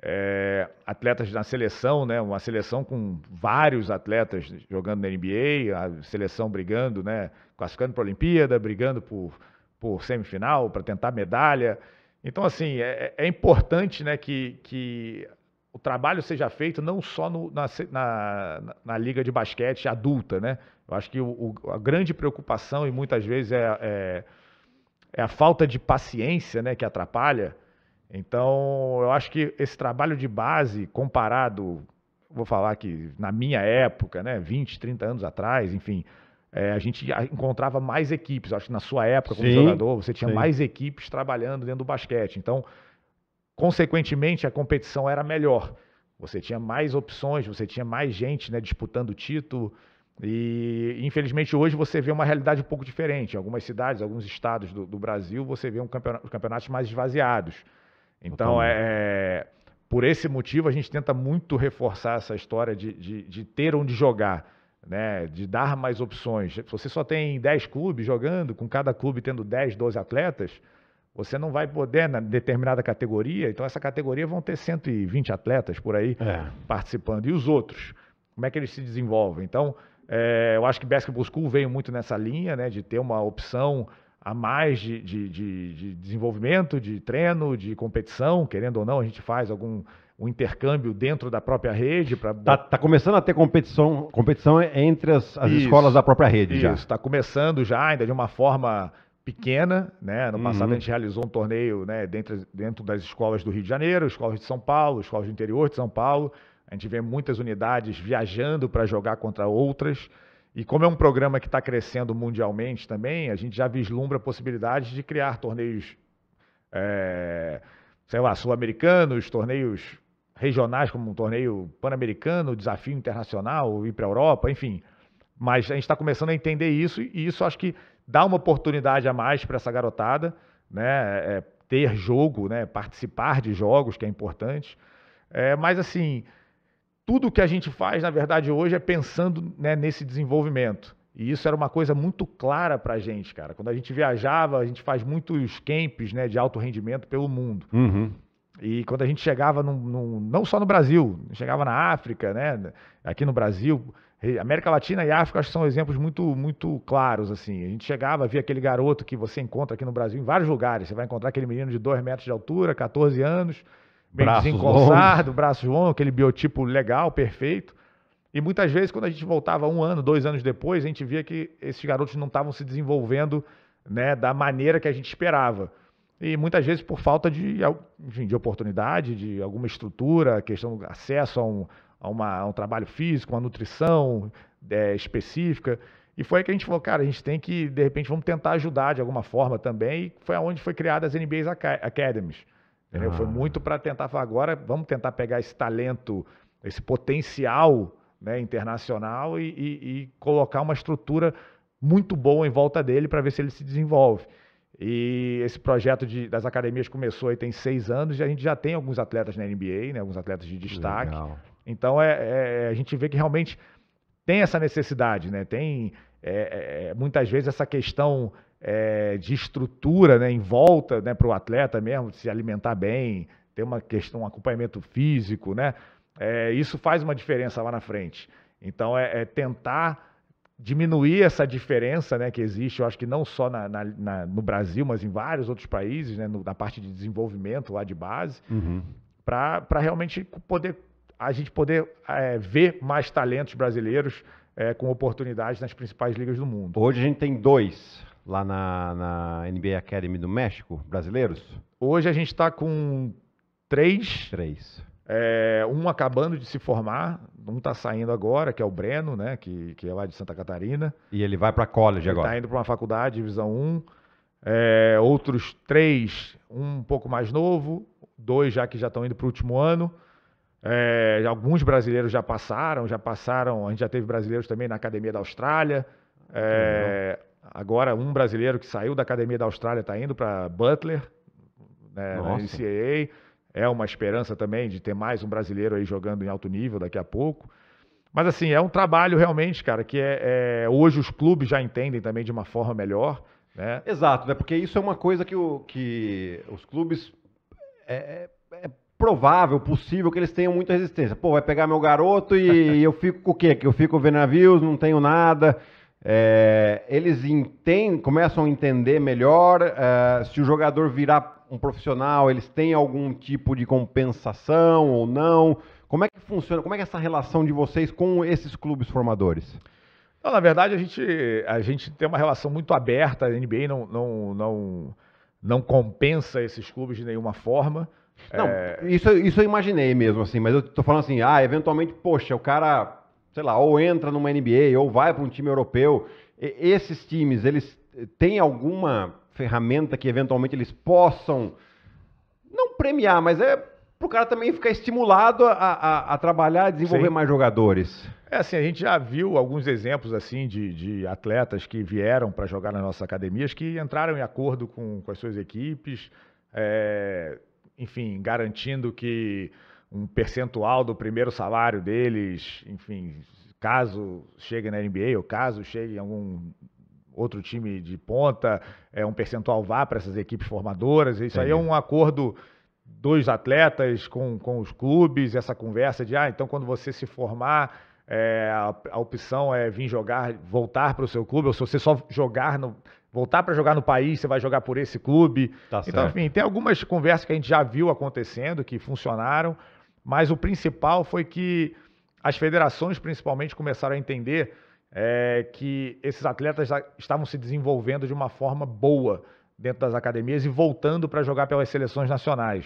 é, atletas na seleção, né, uma seleção com vários atletas jogando na NBA, a seleção brigando, né, classificando para a Olimpíada, brigando por, por semifinal, para tentar medalha. Então, assim, é, é, é importante né, que, que o trabalho seja feito não só no, na, na, na, liga de basquete adulta, né? Eu acho que o, o, a grande preocupação, e muitas vezes é, é, é, a falta de paciência né, que atrapalha. Então, eu acho que esse trabalho de base, comparado, vou falar que na minha época, né, 20, 30 anos atrás, enfim, é, a gente encontrava mais equipes. Acho que na sua época, como sim, jogador, você tinha sim. mais equipes trabalhando dentro do basquete. Então, consequentemente, a competição era melhor. Você tinha mais opções, você tinha mais gente né, disputando o título. E, infelizmente, hoje você vê uma realidade um pouco diferente. Em algumas cidades, alguns estados do, do Brasil, você vê um campeonato, campeonatos mais esvaziados. Então, é, por esse motivo, a gente tenta muito reforçar essa história de, de, de ter onde jogar né, de dar mais opções. Se você só tem 10 clubes jogando, com cada clube tendo 10, 12 atletas, você não vai poder na né, determinada categoria, então essa categoria vão ter 120 atletas por aí é. participando. E os outros? Como é que eles se desenvolvem? Então, é, eu acho que Basketball School veio muito nessa linha, né, de ter uma opção a mais de, de, de, de, desenvolvimento, de treino, de competição, querendo ou não, a gente faz algum o intercâmbio dentro da própria rede. Pra... Tá, tá, começando a ter competição, competição entre as, as escolas da própria rede isso, já. Isso, está começando já, ainda de uma forma pequena, né? No uhum. passado a gente realizou um torneio, né, dentro, dentro das escolas do Rio de Janeiro, escolas de São Paulo, escolas do interior de São Paulo. A gente vê muitas unidades viajando para jogar contra outras. E como é um programa que está crescendo mundialmente também, a gente já vislumbra possibilidades de criar torneios, é, sei lá, sul-americanos, torneios regionais, como um torneio pan-americano, desafio internacional, ir para a Europa, enfim. Mas a gente está começando a entender isso e isso acho que dá uma oportunidade a mais para essa garotada, né? É, é, ter jogo, né? Participar de jogos, que é importante. É, mas assim, tudo que a gente faz, na verdade, hoje é pensando né, nesse desenvolvimento. E isso era uma coisa muito clara para a gente, cara. Quando a gente viajava, a gente faz muitos camps né, de alto rendimento pelo mundo. Uhum. E quando a gente chegava, num, num, não só no Brasil, chegava na África, né? aqui no Brasil, América Latina e África acho que são exemplos muito, muito claros. assim. A gente chegava, via aquele garoto que você encontra aqui no Brasil, em vários lugares. Você vai encontrar aquele menino de 2 metros de altura, 14 anos, bem braços braço João, braços longos, aquele biotipo legal, perfeito. E muitas vezes, quando a gente voltava um ano, dois anos depois, a gente via que esses garotos não estavam se desenvolvendo né, da maneira que a gente esperava. E muitas vezes por falta de, enfim, de oportunidade, de alguma estrutura, questão do acesso a um, a, uma, a um trabalho físico, uma nutrição é, específica. E foi aí que a gente falou, cara, a gente tem que, de repente, vamos tentar ajudar de alguma forma também. E foi onde foi criada as NBAs Academies. Ah. Foi muito para tentar falar, agora vamos tentar pegar esse talento, esse potencial né, internacional e, e, e colocar uma estrutura muito boa em volta dele para ver se ele se desenvolve. E esse projeto de, das academias começou aí tem seis anos e a gente já tem alguns atletas na NBA, né, alguns atletas de destaque. Legal. Então é, é, é, a gente vê que realmente tem essa necessidade, né? Tem é, é, é muitas vezes essa questão é, de estrutura né, em volta né, para o atleta mesmo, se alimentar bem, ter uma questão, um acompanhamento físico, né? isso faz uma diferença lá na frente. Então é tentar diminuir essa diferença né, que existe, eu acho que não só na, na, na, no Brasil, mas em vários outros países, né, no, na parte de desenvolvimento lá de base, uhum. para realmente poder a gente poder é, ver mais talentos brasileiros é, com oportunidades nas principais ligas do mundo. Hoje a gente tem dois lá na, NBA Academy do México, brasileiros? Hoje a gente está com três. Três. É, um acabando de se formar, um está saindo agora, que é o Breno, né? Que, que é lá de Santa Catarina. E ele vai para college ele agora. Está indo para uma faculdade, divisão 1. É, outros três, um pouco mais novo, dois já que já estão indo para o último ano. É, alguns brasileiros já passaram, já passaram. A gente já teve brasileiros também na Academia da Austrália. É, agora, um brasileiro que saiu da Academia da Austrália está indo para Butler, né, na NCAA. É uma esperança também de ter mais um brasileiro aí jogando em alto nível daqui a pouco. Mas assim, é um trabalho realmente, cara, que é, é hoje os clubes já entendem também de uma forma melhor. Né? Exato, né? porque isso é uma coisa que, o, que os clubes. É, é, é provável, possível que eles tenham muita resistência. Pô, vai pegar meu garoto e eu fico com o quê? Que eu fico vendo navios, não tenho nada. É, eles entendem, começam a entender melhor. É, se o jogador virar um profissional, eles têm algum tipo de compensação ou não? Como é que funciona? Como é que é essa relação de vocês com esses clubes formadores? Não, na verdade, a gente, a gente tem uma relação muito aberta. A NBA não, não, não, não compensa esses clubes de nenhuma forma. Não, é... isso, isso eu imaginei mesmo, assim, mas eu tô falando assim, ah, eventualmente, poxa, o cara, sei lá, ou entra numa NBA ou vai para um time europeu. E, esses times, eles têm alguma ferramenta que eventualmente eles possam não premiar, mas é para o cara também ficar estimulado a, a, a trabalhar, a desenvolver Sim. mais jogadores. É assim, a gente já viu alguns exemplos assim de, de atletas que vieram para jogar nas nossas academias que entraram em acordo com, com as suas equipes, é, enfim, garantindo que um percentual do primeiro salário deles, enfim, caso chegue na NBA ou caso chegue em algum outro time de ponta, é um percentual vá para essas equipes formadoras. Isso Entendi. aí é um acordo dos atletas com, com os clubes, essa conversa de, ah, então quando você se formar, é, a, a, opção é vir jogar, voltar para o seu clube, ou se você só jogar no. Voltar para jogar no país, você vai jogar por esse clube. Tá então, certo. enfim, tem algumas conversas que a gente já viu acontecendo, que funcionaram, mas o principal foi que as federações, principalmente, começaram a entender é, que esses atletas estavam se desenvolvendo de uma forma boa dentro das academias e voltando para jogar pelas seleções nacionais.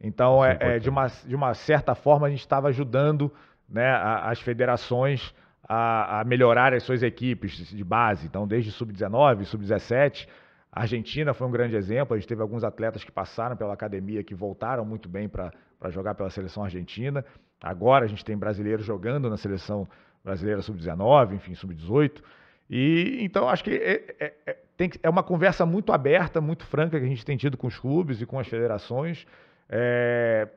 Então, é, é, é de, uma, de uma certa forma, a gente estava ajudando né, a, as federações a, a, melhorar as suas equipes de base. Então, desde sub-19, sub-17, a Argentina foi um grande exemplo. A gente teve alguns atletas que passaram pela academia que voltaram muito bem para jogar pela seleção argentina. Agora a gente tem brasileiros jogando na seleção brasileira sub-19, enfim, sub-18. E então acho que é, é, é, tem, é uma conversa muito aberta, muito franca que a gente tem tido com os clubes e com as federações. É,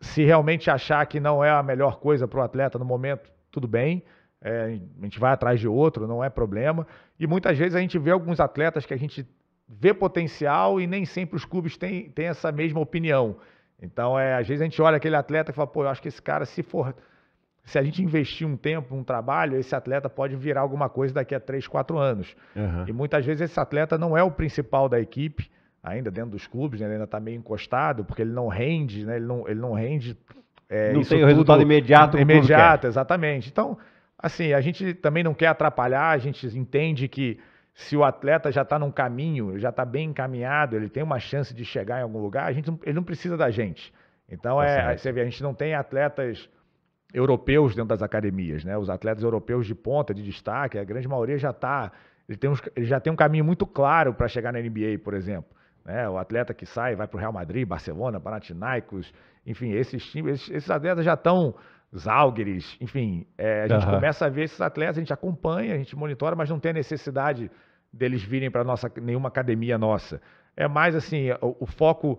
se realmente achar que não é a melhor coisa para o atleta no momento, tudo bem. É, a gente vai atrás de outro, não é problema. E muitas vezes a gente vê alguns atletas que a gente vê potencial e nem sempre os clubes têm, têm essa mesma opinião. Então, é, às vezes a gente olha aquele atleta e fala, pô, eu acho que esse cara, se for se a gente investir um tempo, um trabalho, esse atleta pode virar alguma coisa daqui a 3, 4 anos. Uhum. E muitas vezes esse atleta não é o principal da equipe, ainda dentro dos clubes, né? ele ainda está meio encostado, porque ele não rende, né? ele, não, ele não rende. É, não tem o resultado imediato. Imediato, exatamente. Então, assim, a gente também não quer atrapalhar, a gente entende que se o atleta já está num caminho, já está bem encaminhado, ele tem uma chance de chegar em algum lugar, a gente, ele não precisa da gente. Então, tá é, é você vê, a gente não tem atletas europeus dentro das academias, né? Os atletas europeus de ponta, de destaque, a grande maioria já está, ele, ele, já tem um caminho muito claro para chegar na NBA, por exemplo. Né? O atleta que sai, vai para o Real Madrid, Barcelona, Panathinaikos, enfim, esses times, esses, esses atletas já estão zalgiris enfim, é, a gente uhum. começa a ver esses atletas, a gente acompanha, a gente monitora, mas não tem a necessidade deles virem para nossa nenhuma academia nossa. É mais assim, o, o foco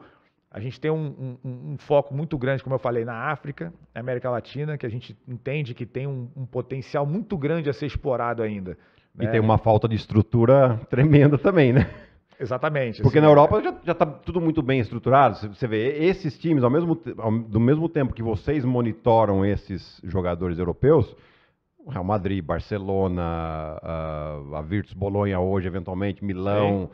a gente tem um, um, um, foco muito grande, como eu falei, na África, na América Latina, que a gente entende que tem um, um potencial muito grande a ser explorado ainda. Né? E tem uma falta de estrutura tremenda também, né? Exatamente. Porque assim, na Europa é... já está tudo muito bem estruturado. Você vê, esses times, ao mesmo, ao, do mesmo tempo que vocês monitoram esses jogadores europeus, o Real Madrid, Barcelona, a, ah, a Virtus Bolonha hoje, eventualmente, Milão,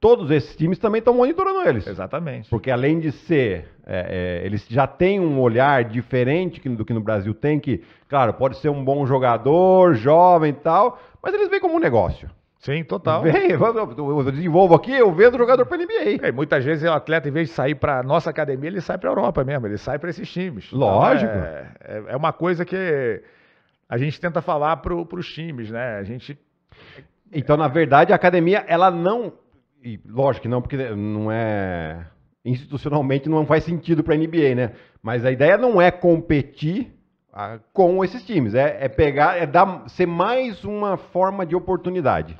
todos esses times também estão monitorando eles. Exatamente. Porque além de ser, é, é, eles já têm um olhar diferente do que no Brasil tem, que, claro, pode ser um bom jogador, jovem e tal, mas eles veem como um negócio. Sim, total. Vem, eu desenvolvo aqui, eu vendo jogador para NBA. É, muitas vezes o atleta, em vez de sair para nossa academia, ele sai para a Europa mesmo, ele sai para esses times. Então, Lógico. Então, é, é, uma coisa que a gente tenta falar para os times, né? A gente. Então, na verdade, a academia, ela não e lógico que não, porque né, não é. Institucionalmente não faz sentido para a NBA, né? Mas a ideia não é competir a, ah, com esses times, é, é pegar, é dar, ser mais uma forma de oportunidade.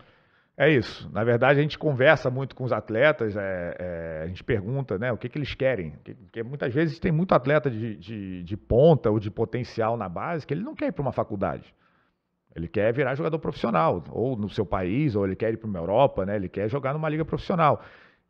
É isso. Na verdade, a gente conversa muito com os atletas, é, é, a gente pergunta né, o que, que eles querem. Porque muitas vezes tem muito atleta de, de, de ponta ou de potencial na base que ele não quer ir para uma faculdade. Ele quer virar jogador profissional, ou no seu país, ou ele quer ir para uma Europa, né? Ele quer jogar numa liga profissional.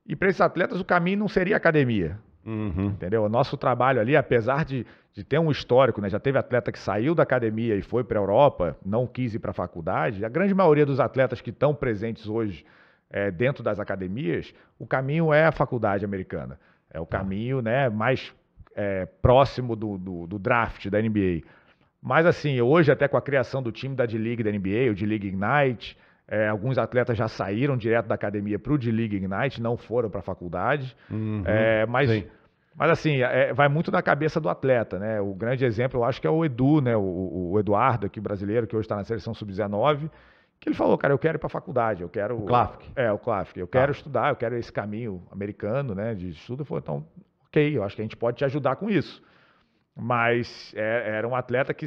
E para esses atletas o caminho não seria academia. Uhum. Entendeu? O nosso trabalho ali, apesar de, de ter um histórico, né? Já teve atleta que saiu da academia e foi para a Europa, não quis ir para a faculdade. A grande maioria dos atletas que estão presentes hoje é, dentro das academias, o caminho é a faculdade americana. É o tá. caminho né, mais é, próximo do, do, do draft da NBA. Mas assim, hoje até com a criação do time da D-League da NBA, o D-League Ignite, é, alguns atletas já saíram direto da academia para o D-League Ignite, não foram para a faculdade. Uhum, é, mas, mas assim, é, vai muito na cabeça do atleta, né? O grande exemplo, eu acho que é o Edu, né? O, o Eduardo, aqui brasileiro, que hoje está na seleção sub-19, que ele falou, cara, eu quero ir para a faculdade, eu quero... O Clafic. É, o Clafic. Eu ah. quero estudar, eu quero esse caminho americano, né? De estudo. Eu falei, então, ok, eu acho que a gente pode te ajudar com isso mas é, era um atleta que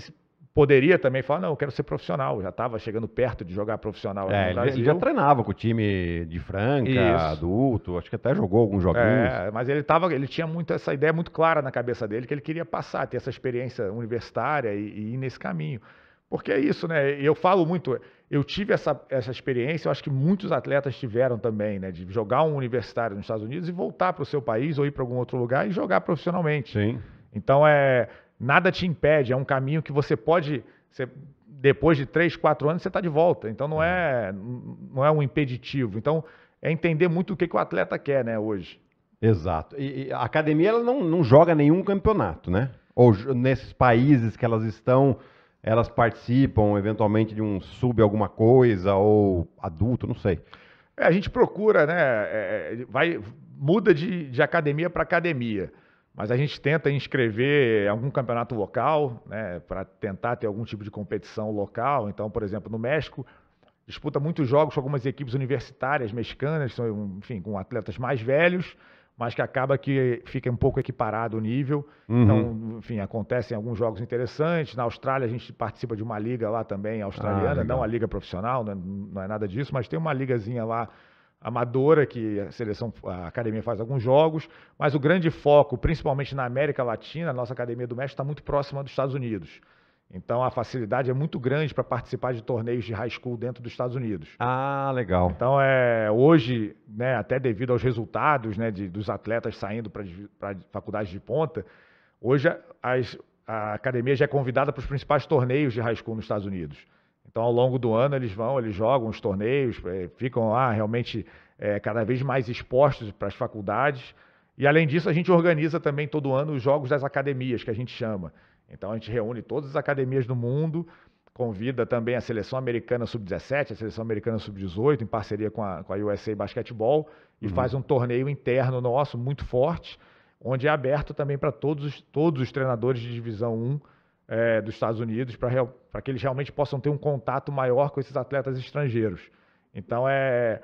poderia também falar, não, eu quero ser profissional. Já estava chegando perto de jogar profissional é, no Brasil. Ele já treinava com o time de Franca, Isso. adulto, acho que até jogou alguns joguinhos. É, mas ele, tava, ele tinha muito essa ideia muito clara na cabeça dele, que ele queria passar, ter essa experiência universitária e, e ir nesse caminho. Porque é isso, né? Eu falo muito, eu tive essa, essa experiência, eu acho que muitos atletas tiveram também, né? De jogar um universitário nos Estados Unidos e voltar para o seu país ou ir para algum outro lugar e jogar profissionalmente. Sim. Então é nada te impede, é um caminho que você pode. Você, depois de três, quatro anos, você está de volta. Então não é. é, não é um impeditivo. Então é entender muito o que, que o atleta quer, né, hoje. Exato. E, e a academia ela não, não joga nenhum campeonato, né? Ou nesses países que elas estão, elas participam eventualmente de um sub alguma coisa ou adulto, não sei. É, a gente procura, né? É, é vai muda de, de academia para academia. Mas a gente tenta inscrever algum campeonato local, né, para tentar ter algum tipo de competição local. Então, por exemplo, no México, disputa muitos jogos com algumas equipes universitárias mexicanas, são, enfim, com atletas mais velhos, mas que acaba que fica um pouco equiparado o nível. Uhum. Então, enfim, acontecem alguns jogos interessantes. Na Austrália, a gente participa de uma liga lá também australiana, ah, não a liga profissional, não é, não é nada disso, mas tem uma ligazinha lá amadora que a seleção, a academia faz alguns jogos, mas o grande foco, principalmente na América Latina, a nossa academia do México está muito próxima dos Estados Unidos. Então a facilidade é muito grande para participar de torneios de high school dentro dos Estados Unidos. Ah, legal. Então é hoje, né, até devido aos resultados, né, de, dos atletas saindo para faculdades de ponta, hoje as, a academia já é convidada para os principais torneios de high school nos Estados Unidos. Então, ao longo do ano, eles vão, eles jogam os torneios, eh, ficam lá realmente é, cada vez mais expostos para as faculdades. E, além disso, a gente organiza também todo ano os Jogos das Academias, que a gente chama. Então, a gente reúne todas as academias do mundo, convida também a seleção americana sub-17, a seleção americana sub-18, em parceria com a, com a USA Basketball, e uhum. faz um torneio interno nosso muito forte, onde é aberto também para todos, todos os treinadores de divisão 1 é, dos Estados Unidos para que eles realmente possam ter um contato maior com esses atletas estrangeiros. Então, é,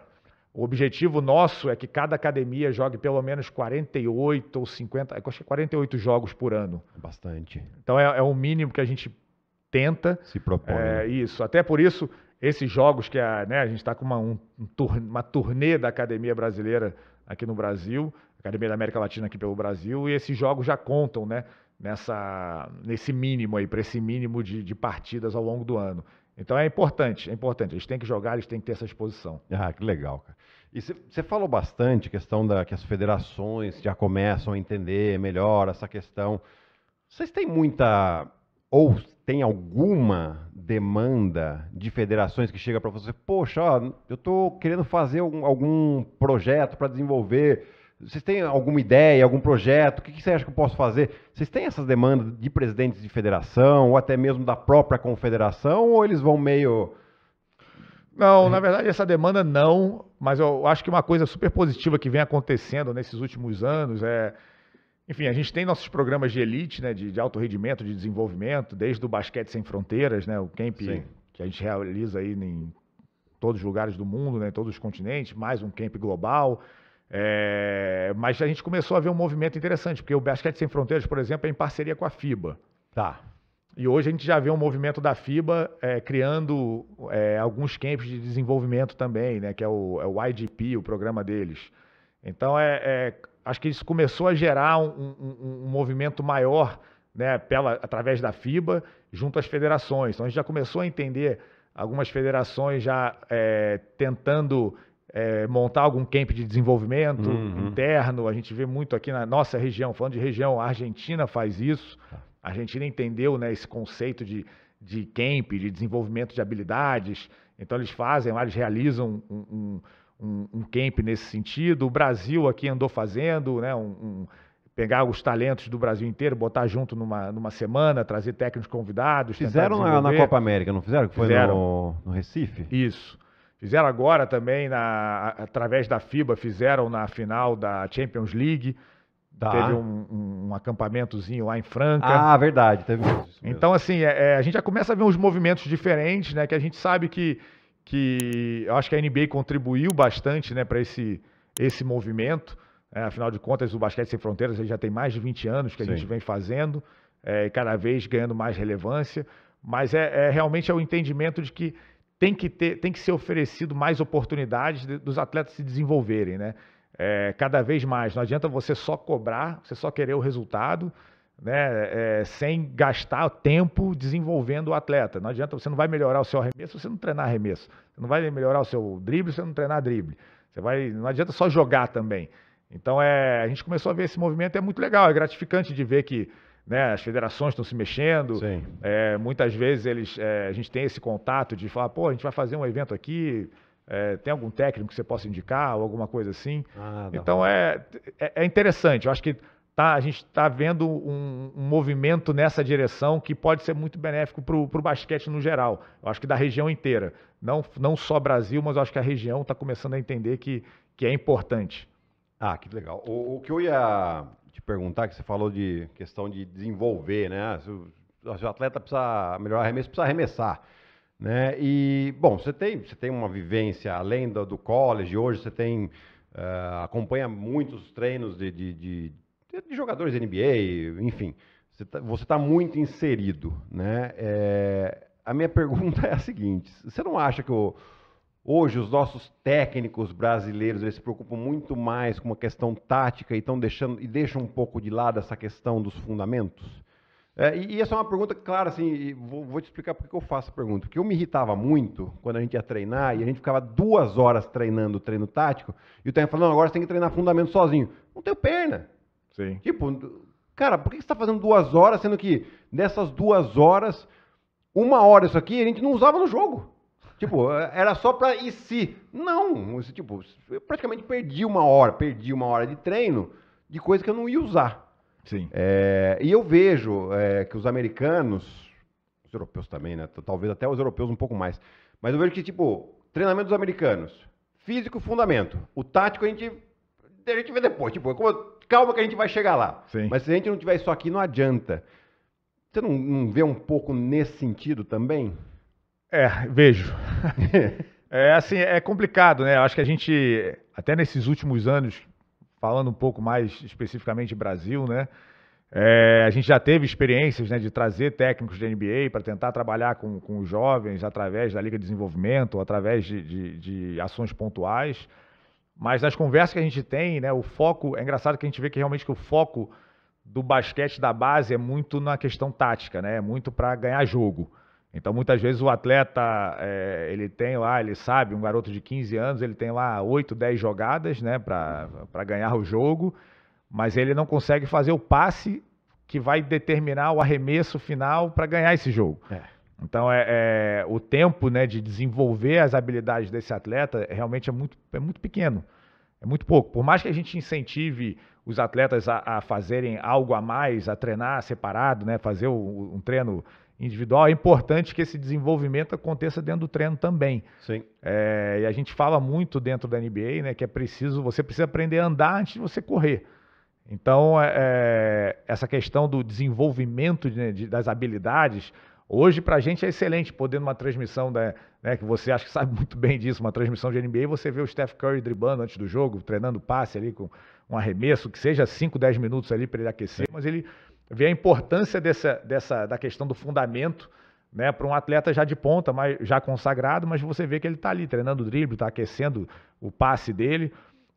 o objetivo nosso é que cada academia jogue pelo menos 48 ou 50, acho que 48 é jogos por ano. Bastante. Então, é, é o mínimo que a gente tenta. Se propõe. É, isso. Até por isso, esses jogos que a, né, a gente está com uma, um, uma turnê da Academia Brasileira aqui no Brasil, Academia da América Latina aqui pelo Brasil, e esses jogos já contam, né? nessa, nesse mínimo aí, para esse mínimo de, de partidas ao longo do ano. Então é importante, é importante. Eles têm que jogar, eles têm que ter essa exposição. Ah, que legal, cara. E você falou bastante questão da que as federações já começam a entender melhor essa questão. Vocês têm muita ou tem alguma demanda de federações que chega para você, poxa, ó, eu estou querendo fazer algum projeto para desenvolver vocês têm alguma ideia, algum projeto? O que, que você acha que eu posso fazer? Vocês têm essas demandas de presidentes de federação ou até mesmo da própria confederação ou eles vão meio não, na verdade, essa demanda não, mas eu acho que uma coisa super positiva que vem acontecendo nesses últimos anos é. Enfim, a gente tem nossos programas de elite, né, de, de alto rendimento, de desenvolvimento, desde o Basquete Sem Fronteiras, né, o Camp Sim. que a gente realiza aí em todos os lugares do mundo, né, em todos os continentes, mais um Camp Global. É, mas a gente começou a ver um movimento interessante, porque o Basquete Sem Fronteiras, por exemplo, é em parceria com a FIBA. Tá. E hoje a gente já vê um movimento da FIBA é, criando é, alguns campos de desenvolvimento também, né, que é o, é o IDP, o programa deles. Então, é, é, acho que isso começou a gerar um, um, um movimento maior né, pela, através da FIBA junto às federações. Então, a gente já começou a entender algumas federações já é, tentando é, montar algum camp de desenvolvimento uhum. interno. A gente vê muito aqui na nossa região, falando de região, a Argentina faz isso. Tá. A Argentina entendeu né, esse conceito de, de camp, de desenvolvimento de habilidades. Então eles fazem lá, eles realizam um, um, um, camp nesse sentido. O Brasil aqui andou fazendo, né, pegar os talentos do Brasil inteiro, botar junto numa, numa semana, trazer técnicos convidados. Fizeram na, na, Copa América, não fizeram? Que foi fizeram. No, no Recife? Isso. Fizeram agora também, na, através da FIBA, fizeram na final da Champions League. Tá. Teve um, um, acampamentozinho lá em Franca. Ah, verdade, teve isso. então, assim, é, é, a gente já começa a ver uns movimentos diferentes, né? Que a gente sabe que, que eu acho que a NBA contribuiu bastante né, para esse, esse movimento. É, afinal de contas, o Basquete Sem Fronteiras já tem mais de 20 anos que a Sim. gente vem fazendo, é, cada vez ganhando mais relevância. Mas é, é realmente é o entendimento de que tem que, ter, tem que ser oferecido mais oportunidades de, dos atletas se desenvolverem, né? É, cada vez mais. Não adianta você só cobrar, você só querer o resultado, né? É, sem gastar tempo desenvolvendo o atleta. Não adianta, você não vai melhorar o seu arremesso se você não treinar arremesso. Você não vai melhorar o seu drible se você não treinar drible. Você vai, não adianta só jogar também. Então é, a gente começou a ver esse movimento, é muito legal, é gratificante de ver que né, as federações estão se mexendo. É, muitas vezes eles, é, a gente tem esse contato de falar, pô, a gente vai fazer um evento aqui, é, tem algum técnico que você possa indicar ou alguma coisa assim. Ah, então é, é, é, interessante, eu acho que tá, a gente está vendo um, um, movimento nessa direção que pode ser muito benéfico para o basquete no geral. Eu acho que da região inteira. Não, não só Brasil, mas eu acho que a região está começando a entender que, que é importante. Ah, que legal. O, o que eu ia te perguntar, que você falou de questão de desenvolver, né? Ah, se o, ah, se o atleta precisa melhorar arremesso, precisa arremessar. Né? E, bom, você tem, você tem uma vivência além do, do college, hoje você tem, uh, acompanha muitos treinos de, de, de, de jogadores NBA, enfim, você está tá muito inserido, né? É, a minha pergunta é a seguinte, você não acha que o Hoje, os nossos técnicos brasileiros eles se preocupam muito mais com uma questão tática e, estão deixando, e deixam um pouco de lado essa questão dos fundamentos? É, e, e, essa é uma pergunta, claro, assim, vou, vou, te explicar porque eu faço a pergunta. Porque eu me irritava muito quando a gente ia treinar e a gente ficava duas horas treinando o treino tático e o técnico falando, agora você tem que treinar fundamento sozinho. Não tenho perna. Sim. Tipo, cara, por que você está fazendo duas horas, sendo que nessas duas horas, uma hora isso aqui a gente não usava no jogo? Tipo, era só pra ir se? Não, tipo, eu praticamente perdi uma hora, perdi uma hora de treino de coisa que eu não ia usar. Sim. É, e eu vejo é, que os americanos, os europeus também, né? Talvez até os europeus um pouco mais, mas eu vejo que, tipo, treinamento dos americanos, físico, fundamento. O tático a gente, a gente vê depois. Tipo, calma que a gente vai chegar lá. Sim. Mas se a gente não tiver isso aqui, não adianta. Você não, não vê um pouco nesse sentido também? É, vejo. é assim, é complicado, né? Eu acho que a gente, até nesses últimos anos, falando um pouco mais especificamente Brasil, né? É, a gente já teve experiências né, de trazer técnicos da NBA para tentar trabalhar com, com os jovens através da Liga de Desenvolvimento, ou através de, de, de, ações pontuais. Mas nas conversas que a gente tem, né, o foco. É engraçado que a gente vê que realmente que o foco do basquete da base é muito na questão tática, né, é muito para ganhar jogo. Então, muitas vezes o atleta, é, ele tem lá, ele sabe, um garoto de 15 anos, ele tem lá 8, 10 jogadas, né, para ganhar o jogo, mas ele não consegue fazer o passe que vai determinar o arremesso final para ganhar esse jogo. É. Então, é, é, o tempo né, de desenvolver as habilidades desse atleta realmente é muito, é muito pequeno. É muito pouco. Por mais que a gente incentive os atletas a, a fazerem algo a mais, a treinar separado, né, fazer um, um treino individual, é importante que esse desenvolvimento aconteça dentro do treino também. Sim. É, e a gente fala muito dentro da NBA, né, que é preciso, você precisa aprender a andar antes de você correr. Então, é, é essa questão do desenvolvimento de, né, de, das habilidades, hoje para a gente é excelente, podendo uma transmissão, da, né, que você acha que sabe muito bem disso, uma transmissão de NBA, você vê o Steph Curry driblando antes do jogo, treinando passe ali com um arremesso, que seja 5, 10 minutos ali para ele aquecer, Sim. mas ele vê a importância dessa, dessa, da questão do fundamento né, para um atleta já de ponta, mas já consagrado, mas você vê que ele está ali treinando o drible, está aquecendo o passe dele,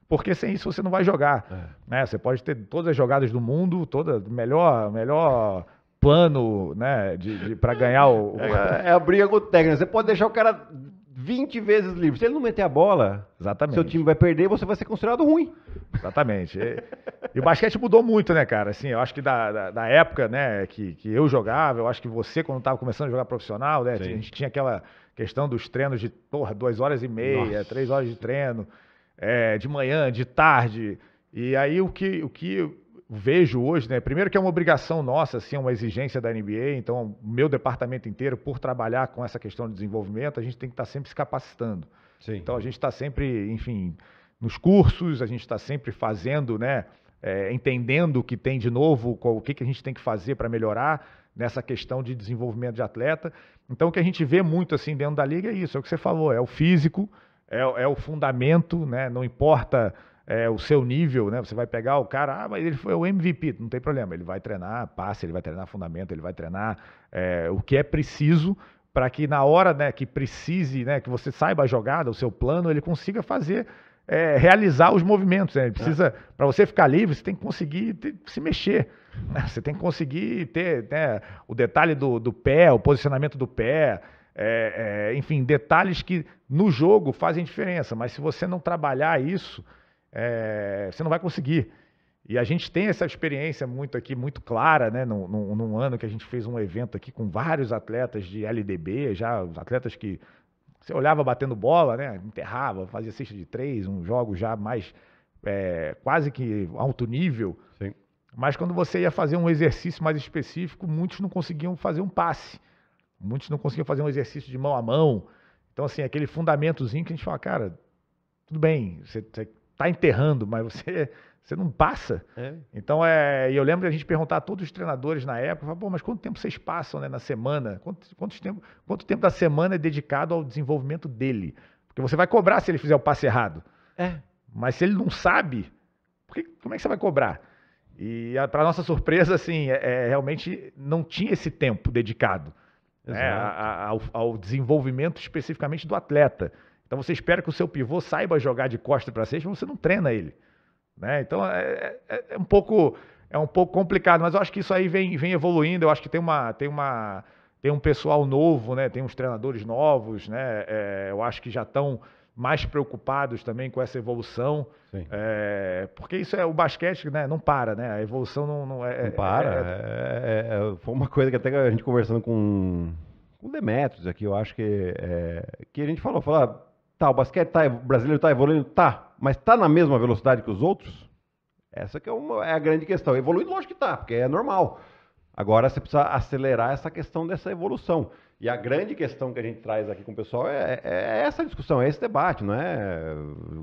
porque sem isso você não vai jogar. É. Né? Você pode ter todas as jogadas do mundo, toda melhor, melhor plano, né, de, de para ganhar o. É, é a briga com o técnico. Né? Você pode deixar o cara 20 vezes livre. Se ele não meter a bola, Exatamente. seu time vai perder você vai ser considerado ruim. Exatamente. E, e o basquete mudou muito, né, cara? Assim, eu acho que da, da, da, época né, que, que eu jogava, eu acho que você, quando estava começando a jogar profissional, né, a gente tinha aquela questão dos treinos de porra, duas horas e meia, Nossa. três horas de treino, é, de manhã, de tarde. E aí o que, o que vejo hoje, né? Primeiro que é uma obrigação nossa, assim, é uma exigência da NBA, então meu departamento inteiro, por trabalhar com essa questão de desenvolvimento, a gente tem que estar tá sempre se capacitando. Sim. Então a gente está sempre, enfim, nos cursos, a gente está sempre fazendo, né? É, entendendo o que tem de novo, qual, o que, que a gente tem que fazer para melhorar nessa questão de desenvolvimento de atleta. Então o que a gente vê muito assim dentro da liga é isso, é o que você falou, é o físico, é, é o fundamento, né? Não importa é, o seu nível, né? Você vai pegar o cara, ah, mas ele foi o MVP, não tem problema. Ele vai treinar passe, ele vai treinar fundamento, ele vai treinar é, o que é preciso para que na hora né, que precise, né, que você saiba a jogada, o seu plano, ele consiga fazer, é, realizar os movimentos. Né? Ele precisa, é. para você ficar livre, você tem que conseguir ter, se mexer. Né? Você tem que conseguir ter né, o detalhe do, do pé, o posicionamento do pé. É, é, enfim, detalhes que no jogo fazem diferença, mas se você não trabalhar isso, é, você não vai conseguir. E a gente tem essa experiência muito aqui, muito clara, né? Num, num, num, ano que a gente fez um evento aqui com vários atletas de LDB, já atletas que você olhava batendo bola, né? Enterrava, fazia cesta de três, um jogo já mais é, quase que alto nível. Sim. Mas quando você ia fazer um exercício mais específico, muitos não conseguiam fazer um passe. Muitos não conseguiam fazer um exercício de mão a mão. Então, assim, aquele fundamentozinho que a gente fala, cara, tudo bem, você, você está enterrando, mas você, você não passa. É. Então, é, eu lembro de a gente perguntar a todos os treinadores na época, falava, mas quanto tempo vocês passam né, na semana? Quanto, quanto, tempo, quanto tempo da semana é dedicado ao desenvolvimento dele? Porque você vai cobrar se ele fizer o passe errado. É. Mas se ele não sabe, porque, como é que você vai cobrar? E para nossa surpresa, assim, é, é, realmente não tinha esse tempo dedicado né, a, a, ao, ao desenvolvimento especificamente do atleta. Então você espera que o seu pivô saiba jogar de costa para cesta, mas você não treina ele. Né? Então é, é, é, um pouco é um pouco complicado, mas eu acho que isso aí vem, vem evoluindo. Eu acho que tem uma tem uma tem um pessoal novo, né? Tem uns treinadores novos, né? É, eu acho que já estão mais preocupados também com essa evolução, é, porque isso é o basquete, né? Não para, né? A evolução não, não é. Não é, para. É, foi uma coisa que até a gente conversando com com Demetrios aqui, eu acho que que a gente falou, falar ah, Tá, o basquete tá, o brasileiro está evoluindo? Tá. Mas está na mesma velocidade que os outros? Essa que é, uma, é a grande questão. Evoluindo, lógico que tá, porque é normal. Agora você precisa acelerar essa questão dessa evolução. E a grande questão que a gente traz aqui com o pessoal é, é, é essa discussão, é esse debate, não é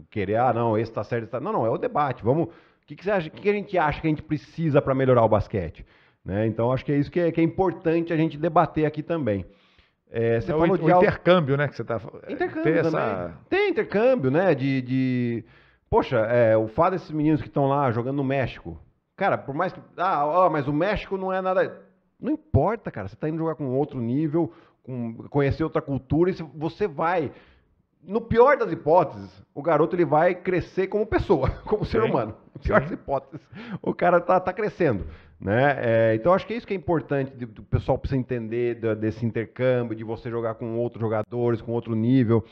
querer, ah, não, esse está certo, esse tá... Não, não, é o debate. Vamos. O que, que, acha, que, que a gente acha que a gente precisa para melhorar o basquete? Né? Então, acho que é isso que é, que é importante a gente debater aqui também. É, você é, falou o, de o intercâmbio, né? Que você tá, é, intercâmbio tem também. Essa... Tem intercâmbio, né? De, de... Poxa, é, o fato desses meninos que estão lá jogando no México. Cara, por mais que... Ah, ó, mas o México não é nada... Não importa, cara. Você está indo jogar com outro nível, com, conhecer outra cultura, e você vai... No pior das hipóteses, o garoto ele vai crescer como pessoa, como Sim. ser humano. No pior Sim. das hipóteses, o cara tá, tá crescendo. Né? É, então acho que é isso que é importante, de, do pessoal precisa entender da, desse intercâmbio, de você jogar com outros jogadores, com outro nível.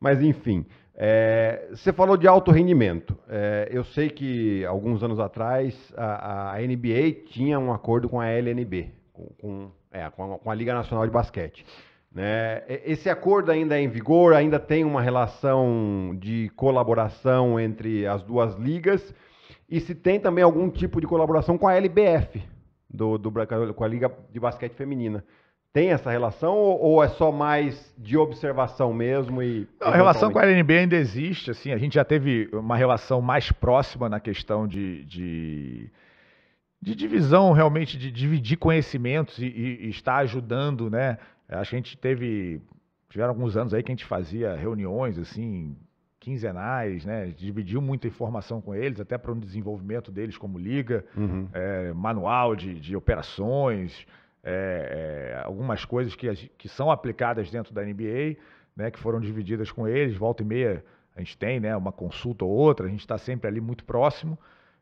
Mas enfim, é, você falou de alto rendimento. É, eu sei que alguns anos atrás a, a, NBA tinha um acordo com a LNB, com, com, é, com, a, com a Liga Nacional de Basquete. Né? Esse acordo ainda é em vigor, ainda tem uma relação de colaboração entre as duas ligas. E se tem também algum tipo de colaboração com a LBF, do, do, com a Liga de Basquete Feminina. Tem essa relação ou, ou é só mais de observação mesmo? E, Não, a relação com a LNB ainda existe. Assim, a gente já teve uma relação mais próxima na questão de, de de divisão realmente, de dividir conhecimentos e, e, e estar ajudando, né? Acho que a gente teve, tiveram alguns anos aí que a gente fazia reuniões, assim, quinzenais, né? Dividiu muita informação com eles, até para o um desenvolvimento deles como liga, uhum. é, manual de, de operações, é, é, algumas coisas que, que são aplicadas dentro da NBA, né? Que foram divididas com eles, volta e meia a gente tem, né? Uma consulta ou outra, a gente está sempre ali muito próximo.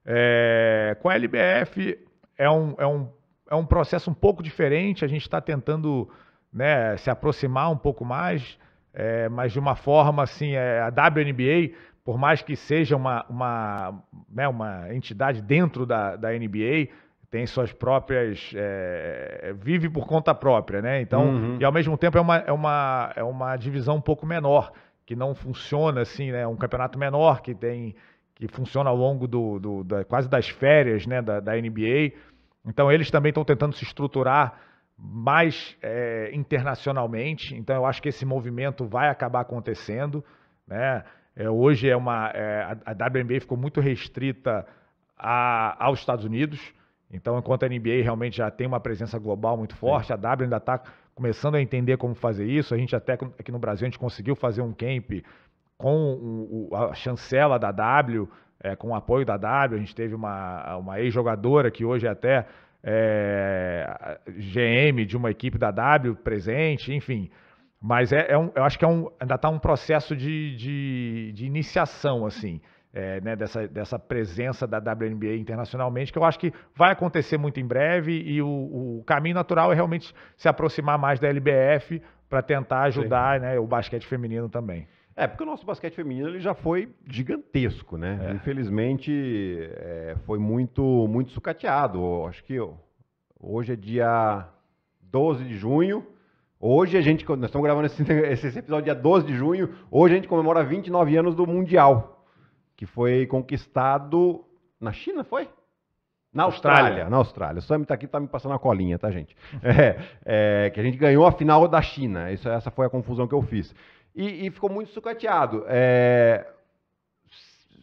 É, com a LBF é um, é, um, é um processo um pouco diferente, a gente está tentando né, se aproximar um pouco mais, é, mas de uma forma assim, é, a WNBA, por mais que seja uma, uma, né, uma entidade dentro da, da NBA, tem suas próprias. É, é, vive por conta própria, né? Então, uhum. e ao mesmo tempo é uma, é, uma, é uma divisão um pouco menor, que não funciona assim, né? Um campeonato menor que tem. que funciona ao longo do, do da, quase das férias né, da, da NBA. Então eles também estão tentando se estruturar mais é, internacionalmente. Então, eu acho que esse movimento vai acabar acontecendo. Né? É, hoje é uma é, a WNBA ficou muito restrita a, aos Estados Unidos. Então, enquanto a NBA realmente já tem uma presença global muito forte, a W ainda está começando a entender como fazer isso. A gente até aqui no Brasil a gente conseguiu fazer um camp com a chancela da W, é, com o apoio da W. A gente teve uma, uma ex-jogadora que hoje é até é, GM de uma equipe da W presente, enfim. Mas é, é um, eu acho que é um, ainda está um processo de, de, de iniciação, assim, é, né, dessa, dessa presença da WNBA internacionalmente, que eu acho que vai acontecer muito em breve e o, o caminho natural é realmente se aproximar mais da LBF para tentar ajudar né, o basquete feminino também. É, porque o nosso basquete feminino ele já foi gigantesco, né? É. Infelizmente, é, foi muito, muito sucateado. Acho que hoje é dia 12 de junho. Hoje a gente, nós estamos gravando esse, esse episódio dia 12 de junho. Hoje a gente comemora 29 anos do Mundial, que foi conquistado na China, foi? Na Austrália, Austrália, na Austrália. O Sam tá aqui, tá me passando a colinha, tá, gente? É, é, que a gente ganhou a final da China. Isso, essa foi a confusão que eu fiz e, e ficou muito sucateado. É,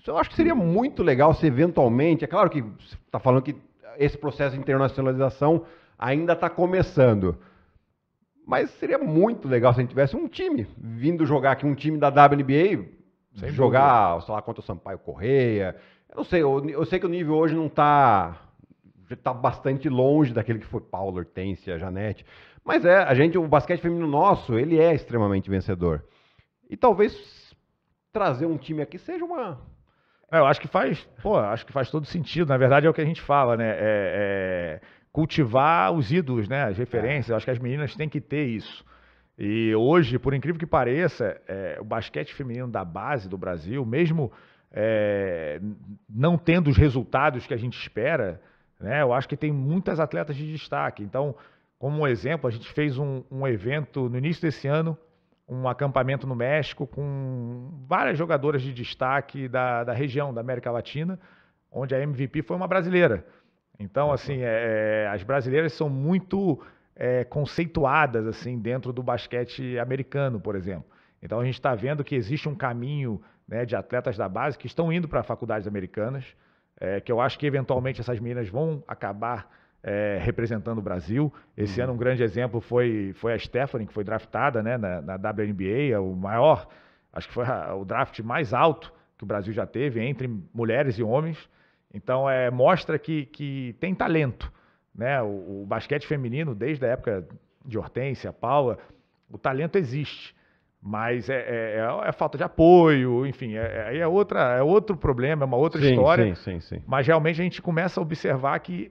eu acho que seria muito legal se eventualmente, é claro que está falando que esse processo de internacionalização ainda está começando. Mas seria muito legal se a gente tivesse um time vindo jogar aqui, um time da WNBA, Sem jogar, dúvida. sei lá, contra o Sampaio Correia. Eu não sei, eu, eu sei que o nível hoje não está tá bastante longe daquele que foi Paulo, Hortência, Janete. Mas é, a gente, o basquete feminino nosso, ele é extremamente vencedor. E talvez trazer um time aqui seja uma. É, eu acho que faz, pô, acho que faz todo sentido. Na verdade, é o que a gente fala, né? É, é cultivar os ídolos, né? As referências. É. Eu acho que as meninas têm que ter isso. E hoje, por incrível que pareça, é, o basquete feminino da base do Brasil, mesmo é, não tendo os resultados que a gente espera, né, eu acho que tem muitas atletas de destaque. Então, como um exemplo, a gente fez um, um evento no início desse ano um acampamento no México com várias jogadoras de destaque da, da região, da América Latina, onde a MVP foi uma brasileira. Então, assim, é, é, as brasileiras são muito é, conceituadas assim dentro do basquete americano, por exemplo. Então, a gente está vendo que existe um caminho né, de atletas da base que estão indo para faculdades americanas, é, que eu acho que eventualmente essas meninas vão acabar é, representando o Brasil. Esse uhum. ano um grande exemplo foi, foi a Stephanie, que foi draftada né, na, na WNBA, é o maior, acho que foi a, o draft mais alto que o Brasil já teve entre mulheres e homens. Então é, mostra que, que tem talento. Né? O, o basquete feminino, desde a época de Hortência, Paula, o talento existe. Mas é, é, é, é falta de apoio, enfim, é, é, aí é, é, outra, é outro problema, é uma outra sim, história. Sim, sim, sim. Mas realmente a gente começa a observar que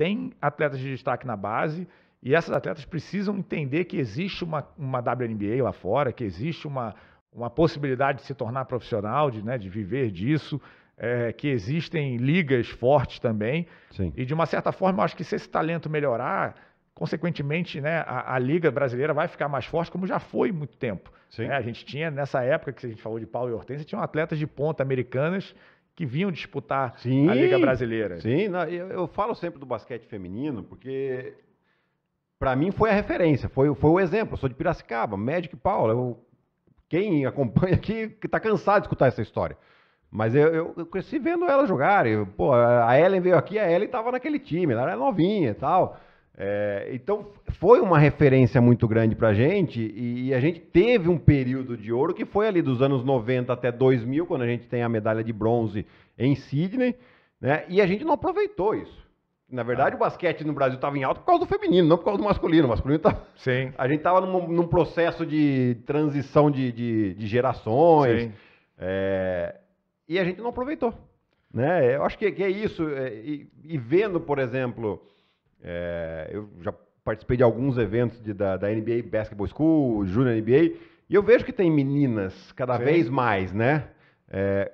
tem atletas de destaque na base e essas atletas precisam entender que existe uma, uma WNBA lá fora, que existe uma, uma possibilidade de se tornar profissional, de, né, de viver disso, é, que existem ligas fortes também. Sim. E de uma certa forma, eu acho que se esse talento melhorar, consequentemente, né, a, a liga brasileira vai ficar mais forte, como já foi muito tempo. Né? A gente tinha, nessa época que a gente falou de Paulo e Hortência, tinham atletas de ponta americanas que vinham disputar sim, a Liga Brasileira. Sim, eu, eu, falo sempre do basquete feminino, porque para mim foi a referência, foi, foi o exemplo. Eu sou de Piracicaba, Magic e Paula. Eu, quem acompanha aqui que está cansado de escutar essa história. Mas eu, eu, eu cresci vendo ela jogar. Eu, pô, a Ellen veio aqui, a Ellen estava naquele time, ela era novinha e tal. É, então foi uma referência muito grande para a gente e, e, a gente teve um período de ouro que foi ali dos anos 90 até 2000, quando a gente tem a medalha de bronze em Sydney, né? E a gente não aproveitou isso. Na verdade, ah. o basquete no Brasil estava em alta por causa do feminino, não por causa do masculino. O masculino tava... Tá Sim. A gente estava num, num, processo de transição de, de, de gerações é, e a gente não aproveitou. Né? Eu acho que, que é isso. É, e, e vendo, por exemplo é, eu já participei de alguns eventos de, da, da, NBA Basketball School, Junior NBA, e eu vejo que tem meninas cada Sim. vez mais, né? É,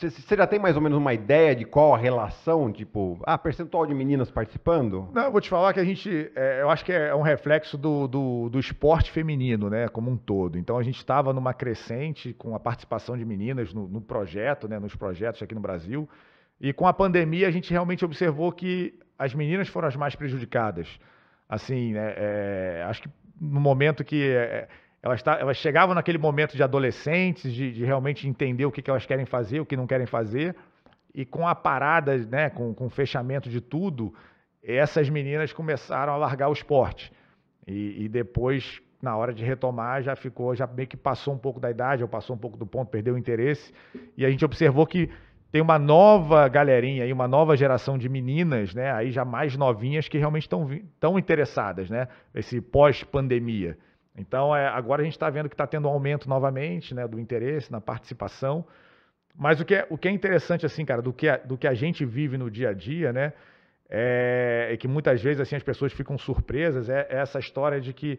você já tem mais ou menos uma ideia de qual a relação, tipo, ah, percentual de meninas participando? Não, eu vou te falar que a gente, é, eu acho que é um reflexo do, do, do, esporte feminino, né, como um todo. Então a gente estava numa crescente com a participação de meninas no, no, projeto, né, nos projetos aqui no Brasil. E com a pandemia a gente realmente observou que as meninas foram as mais prejudicadas. Assim, né, é, acho que no momento que é, é, elas, tá, elas, chegavam naquele momento de adolescentes, de, de realmente entender o que, que, elas querem fazer, o que não querem fazer, e com a parada, né, com, com o fechamento de tudo, essas meninas começaram a largar o esporte. E, e, depois, na hora de retomar, já ficou, já meio que passou um pouco da idade, ou passou um pouco do ponto, perdeu o interesse. E a gente observou que tem uma nova galerinha aí, uma nova geração de meninas, né, aí já mais novinhas que realmente estão tão interessadas, né, esse pós-pandemia. Então, é, agora a gente está vendo que está tendo um aumento novamente, né, do interesse na participação. Mas o que é, o que é interessante, assim, cara, do que, a, do que a gente vive no dia a dia, né, é, é que muitas vezes, assim, as pessoas ficam surpresas, é, é essa história de que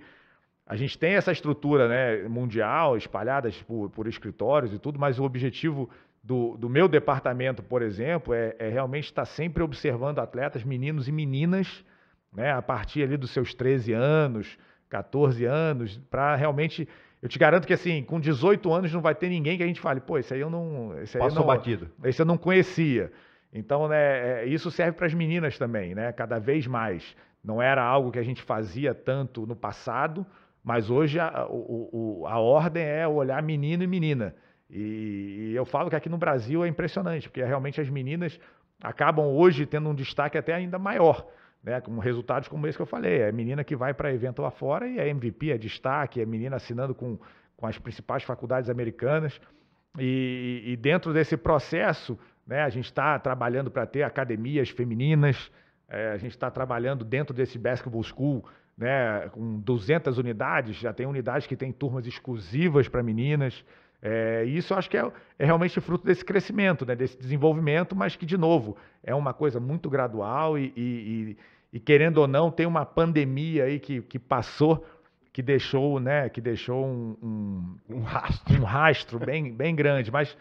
a gente tem essa estrutura, né, mundial, espalhada por, tipo, por escritórios e tudo, mas o objetivo do, do meu departamento, por exemplo, é, é realmente estar sempre observando atletas, meninos e meninas, né, a partir ali dos seus 13 anos, 14 anos, para realmente eu te garanto que assim, com 18 anos não vai ter ninguém que a gente fale, pô, esse aí eu não. Esse aí Passou não, batido. Esse eu não conhecia. Então, né, é, isso serve para as meninas também, né? Cada vez mais. Não era algo que a gente fazia tanto no passado, mas hoje a, o, o, a ordem é olhar menino e menina. E, e eu falo que aqui no Brasil é impressionante, porque realmente as meninas acabam hoje tendo um destaque até ainda maior. Né, com resultados como esse que eu falei. É menina que vai para evento lá fora e é MVP, é destaque, é menina assinando com, com as principais faculdades americanas. E, e dentro desse processo, né, a gente está trabalhando para ter academias femininas, é, a gente está trabalhando dentro desse basketball school né, com 200 unidades, já tem unidades que têm turmas exclusivas para meninas. É, isso acho que é, é, realmente fruto desse crescimento, né, desse desenvolvimento, mas que, de novo, é uma coisa muito gradual e, e, e querendo ou não, tem uma pandemia aí que, que passou, que deixou, né, que deixou um, um, um rastro, um rastro bem, bem grande. Mas,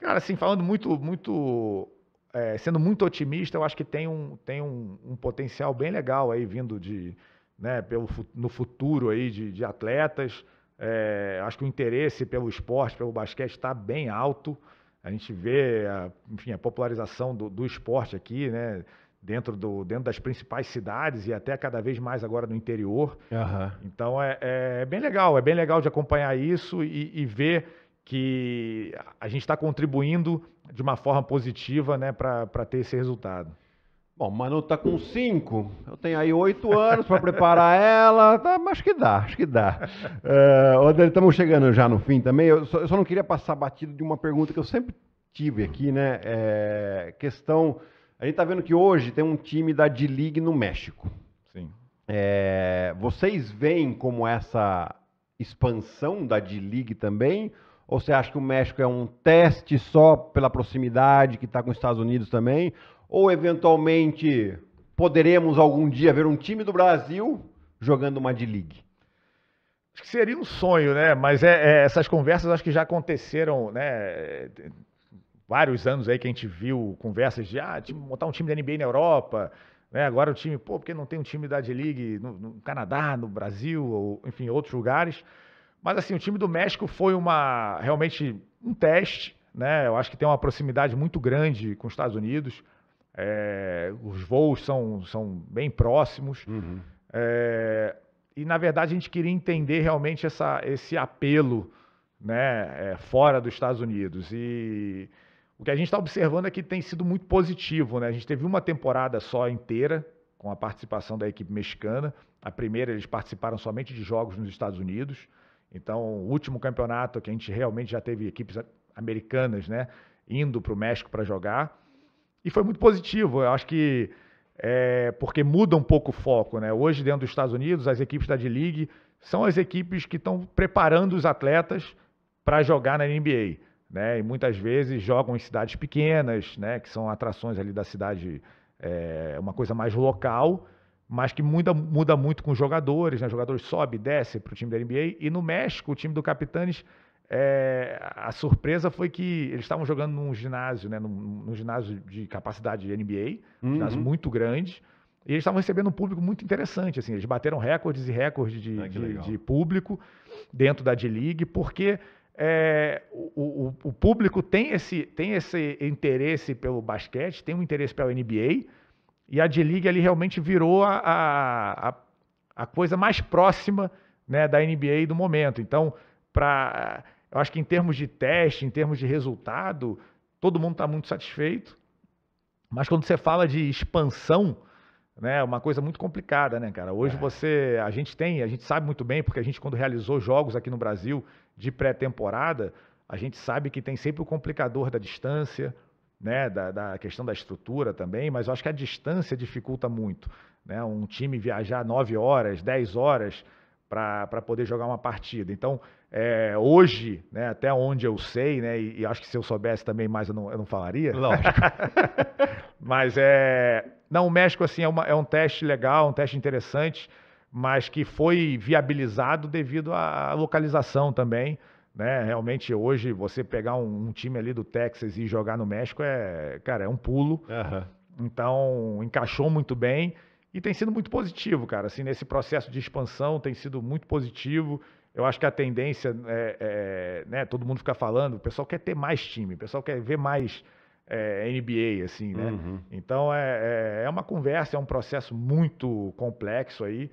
cara, assim, falando muito, muito é, sendo muito otimista, eu acho que tem um, tem um, um potencial bem legal aí vindo de, né, pelo, no futuro aí de, de atletas. É, acho que o interesse pelo esporte, pelo basquete, está bem alto. A gente vê a, enfim, a popularização do, do esporte aqui, né? Dentro, do, dentro das principais cidades e até cada vez mais agora no interior. Uhum. Então é, é, bem legal, é bem legal de acompanhar isso e, e ver que a gente está contribuindo de uma forma positiva né, para ter esse resultado. Bom, Manu tá com cinco. Eu tenho aí oito anos para preparar ela. Tá, acho que dá, acho que dá. Uh, é, estamos chegando já no fim também. Eu só, eu só, não queria passar batido de uma pergunta que eu sempre tive aqui, né? É, questão. A gente tá vendo que hoje tem um time da D-League no México. Sim. É, vocês veem como essa expansão da D-League também? Ou você acha que o México é um teste só pela proximidade que está com os Estados Unidos também? ou eventualmente poderemos algum dia ver um time do Brasil jogando uma D-League? Acho que seria um sonho, né? Mas é, é, essas conversas acho que já aconteceram, né? Vários anos aí que a gente viu conversas de ah, montar um time da NBA na Europa, né? Agora o time, pô, porque não tem um time da D-League no, no, Canadá, no Brasil, ou enfim, outros lugares. Mas assim, o time do México foi uma realmente um teste, né? Eu acho que tem uma proximidade muito grande com os Estados Unidos. É, os voos são, são bem próximos. Uhum. É, e, na verdade, a gente queria entender realmente essa, esse apelo né, é, fora dos Estados Unidos. E o que a gente está observando é que tem sido muito positivo. Né? A gente teve uma temporada só inteira com a participação da equipe mexicana. A primeira, eles participaram somente de jogos nos Estados Unidos. Então, o último campeonato que a gente realmente já teve equipes americanas né, indo para o México para jogar. E foi muito positivo. Eu acho que é, porque muda um pouco o foco. Né? Hoje, dentro dos Estados Unidos, as equipes da D-League são as equipes que estão preparando os atletas para jogar na NBA. Né? E muitas vezes jogam em cidades pequenas, né? que são atrações ali da cidade, é, uma coisa mais local, mas que muda, muda muito com os jogadores. Né? Os jogadores sobe, desce para o time da NBA. E no México, o time do Capitanes é, a surpresa foi que eles estavam jogando num ginásio, né, num, num ginásio de capacidade de NBA, uhum. um ginásio muito grande, e eles estavam recebendo um público muito interessante. Assim, eles bateram recordes e recordes de, ah, de, de público dentro da D-League, porque é, o, o, o, público tem esse, tem esse interesse pelo basquete, tem um interesse pela NBA, e a D-League ali realmente virou a, a, a coisa mais próxima né, da NBA do momento. Então, para eu acho que em termos de teste, em termos de resultado, todo mundo está muito satisfeito. Mas quando você fala de expansão, né, é uma coisa muito complicada, né, cara? Hoje é. você, a gente tem, a gente sabe muito bem, porque a gente quando realizou jogos aqui no Brasil de pré-temporada, a gente sabe que tem sempre o complicador da distância, né, da, da, questão da estrutura também, mas eu acho que a distância dificulta muito. Né? Um time viajar 9 horas, 10 horas para poder jogar uma partida. Então, é, hoje, né, até onde eu sei, né, e, e, acho que se eu soubesse também mais eu não, eu não falaria. Lógico. mas é. Não, o México assim, é, uma, é, um teste legal, um teste interessante, mas que foi viabilizado devido à localização também. Né? Realmente, hoje, você pegar um, um time ali do Texas e jogar no México é, cara, é um pulo. Uhum. Então, encaixou muito bem. E tem sido muito positivo, cara. Assim, nesse processo de expansão tem sido muito positivo. Eu acho que a tendência, é, é, né, todo mundo fica falando, o pessoal quer ter mais time, o pessoal quer ver mais é, NBA, assim, né? Uhum. Então é, é, é, uma conversa, é um processo muito complexo aí,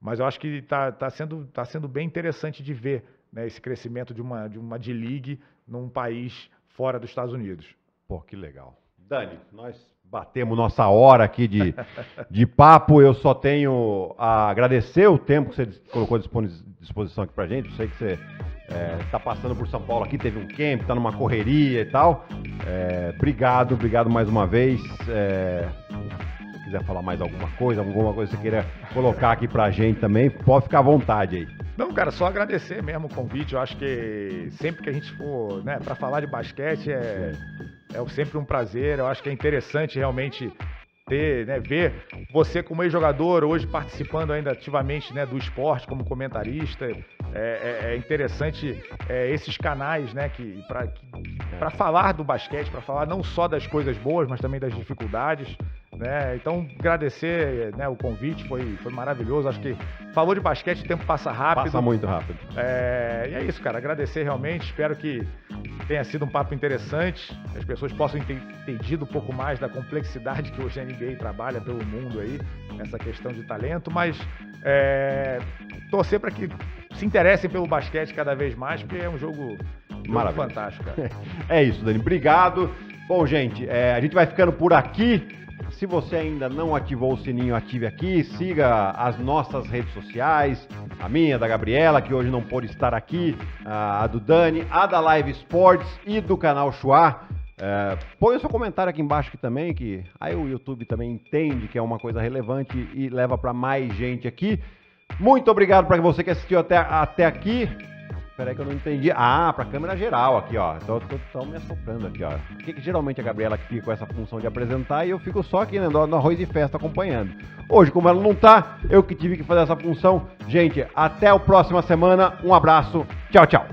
mas eu acho que está tá sendo, tá sendo bem interessante de ver né, esse crescimento de uma, de uma D-League num país fora dos Estados Unidos. Pô, que legal. Dani, nós Batemos nossa hora aqui de, de papo. Eu só tenho a agradecer o tempo que você colocou à disposição aqui pra gente. Eu sei que você está eh, é, passando por São Paulo aqui, teve um camp, está numa correria e tal. É, obrigado, obrigado mais uma vez. É, se quiser falar mais alguma coisa, alguma coisa que você queira colocar aqui pra gente também, pode ficar à vontade aí. Não, cara, só agradecer mesmo o convite. Eu acho que sempre que a gente for, né, para falar de basquete é é sempre um prazer. Eu acho que é interessante realmente ter, né, ver você como ex-jogador hoje participando ainda ativamente né, do esporte como comentarista. É, é, é interessante é, esses canais, né, que para falar do basquete, para falar não só das coisas boas, mas também das dificuldades. Né? Então, agradecer né, o convite, foi, foi maravilhoso. Acho que falou de basquete, o tempo passa rápido. Passa muito rápido. É, e é isso, cara. Agradecer realmente. Espero que tenha sido um papo interessante. As pessoas possam ter entendido um pouco mais da complexidade que hoje a NBA trabalha pelo mundo aí, essa questão de talento. Mas é, torcer para que se interessem pelo basquete cada vez mais, porque é um jogo, jogo fantástico, cara. É isso, Dani. Obrigado. Bom, gente, é, a gente vai ficando por aqui. Se você ainda não ativou o sininho, ative aqui, siga as nossas redes sociais, a minha, da Gabriela, que hoje não pôde estar aqui, a do Dani, a da Live Sports e do canal Chua. É, põe o seu comentário aqui embaixo aqui também, que aí o YouTube também entende que é uma coisa relevante e leva para mais gente aqui. Muito obrigado para você que assistiu até, até aqui. Peraí que eu não entendi. Ah, pra câmera geral aqui, ó. Então estão me assoprando aqui, ó. Por que, que geralmente a Gabriela que fica com essa função de apresentar e eu fico só aqui né, no arroz e festa acompanhando. Hoje, como ela não tá, eu que tive que fazer essa função. Gente, até a próxima semana. Um abraço. Tchau, tchau.